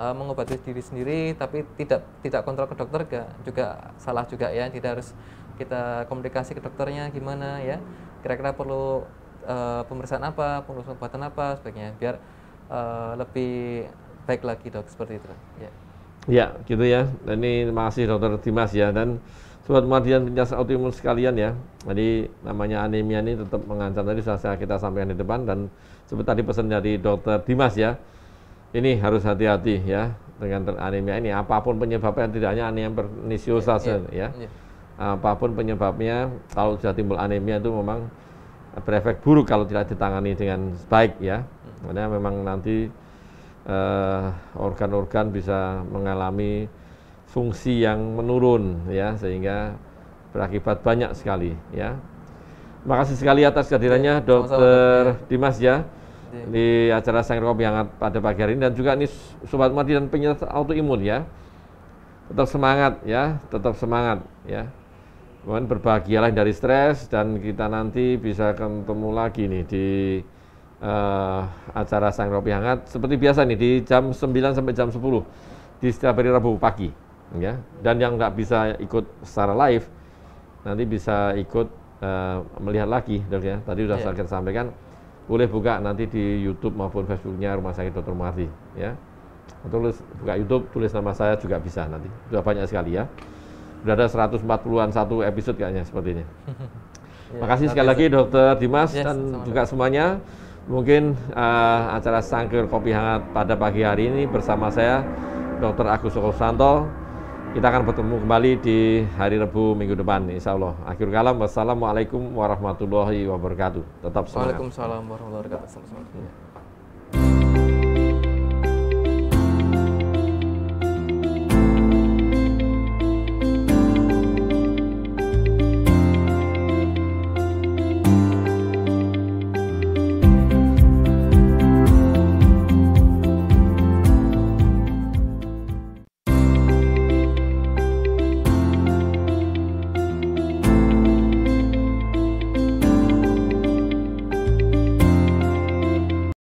uh, mengobati diri sendiri tapi tidak tidak kontrol ke dokter gak, juga salah juga ya tidak harus kita komunikasi ke dokternya gimana ya kira-kira perlu uh, pemeriksaan apa perlu pengobatan apa sebagainya biar uh, lebih baik lagi dok seperti itu ya. Ya, gitu ya. Dan ini masih Dokter Dimas ya. Dan Sobat madian penyakit Autoimun sekalian ya. Jadi namanya anemia ini tetap mengancam tadi saya kita sampaikan di depan dan seperti tadi pesan dari Dokter Dimas ya. Ini harus hati-hati ya dengan anemia ini apapun penyebabnya tidak hanya anemia perniciosa ya, ya. ya. ya. Apapun penyebabnya kalau sudah timbul anemia itu memang berefek buruk kalau tidak ditangani dengan baik ya. Hmm. Karena memang nanti Eh, organ-organ uh, bisa mengalami fungsi yang menurun ya sehingga berakibat banyak sekali ya. Makasih sekali atas kehadirannya iya, Dokter Dimas ya iya. di acara Sangir Kopi Hangat pada pagi hari ini dan juga ini Sobat Mati dan penyakit autoimun ya. Tetap semangat ya, tetap semangat ya. Kemudian berbahagialah dari stres dan kita nanti bisa ketemu lagi nih di uh, acara Sang Ropi Hangat seperti biasa nih di jam 9 sampai jam 10 di setiap hari Rabu pagi ya. Dan yang nggak bisa ikut secara live nanti bisa ikut uh, melihat lagi dok ya. Tadi sudah yeah. saya sampaikan boleh buka nanti di YouTube maupun Facebooknya Rumah Sakit Dr. Mardi ya. Tulis buka YouTube tulis nama saya juga bisa nanti. Sudah banyak sekali ya. Sudah ada satu episode kayaknya sepertinya. <laughs> yeah, Makasih sekali lagi Dokter Dimas yes, iya, dan juga semuanya. Mungkin uh, acara Sangkir Kopi Hangat pada pagi hari ini bersama saya Dr. Agus Soko Santo. Kita akan bertemu kembali di hari Rebu minggu depan insya Allah. Akhir kalam wassalamualaikum warahmatullahi wabarakatuh. Tetap semangat. Waalaikumsalam warahmatullahi wabarakatuh.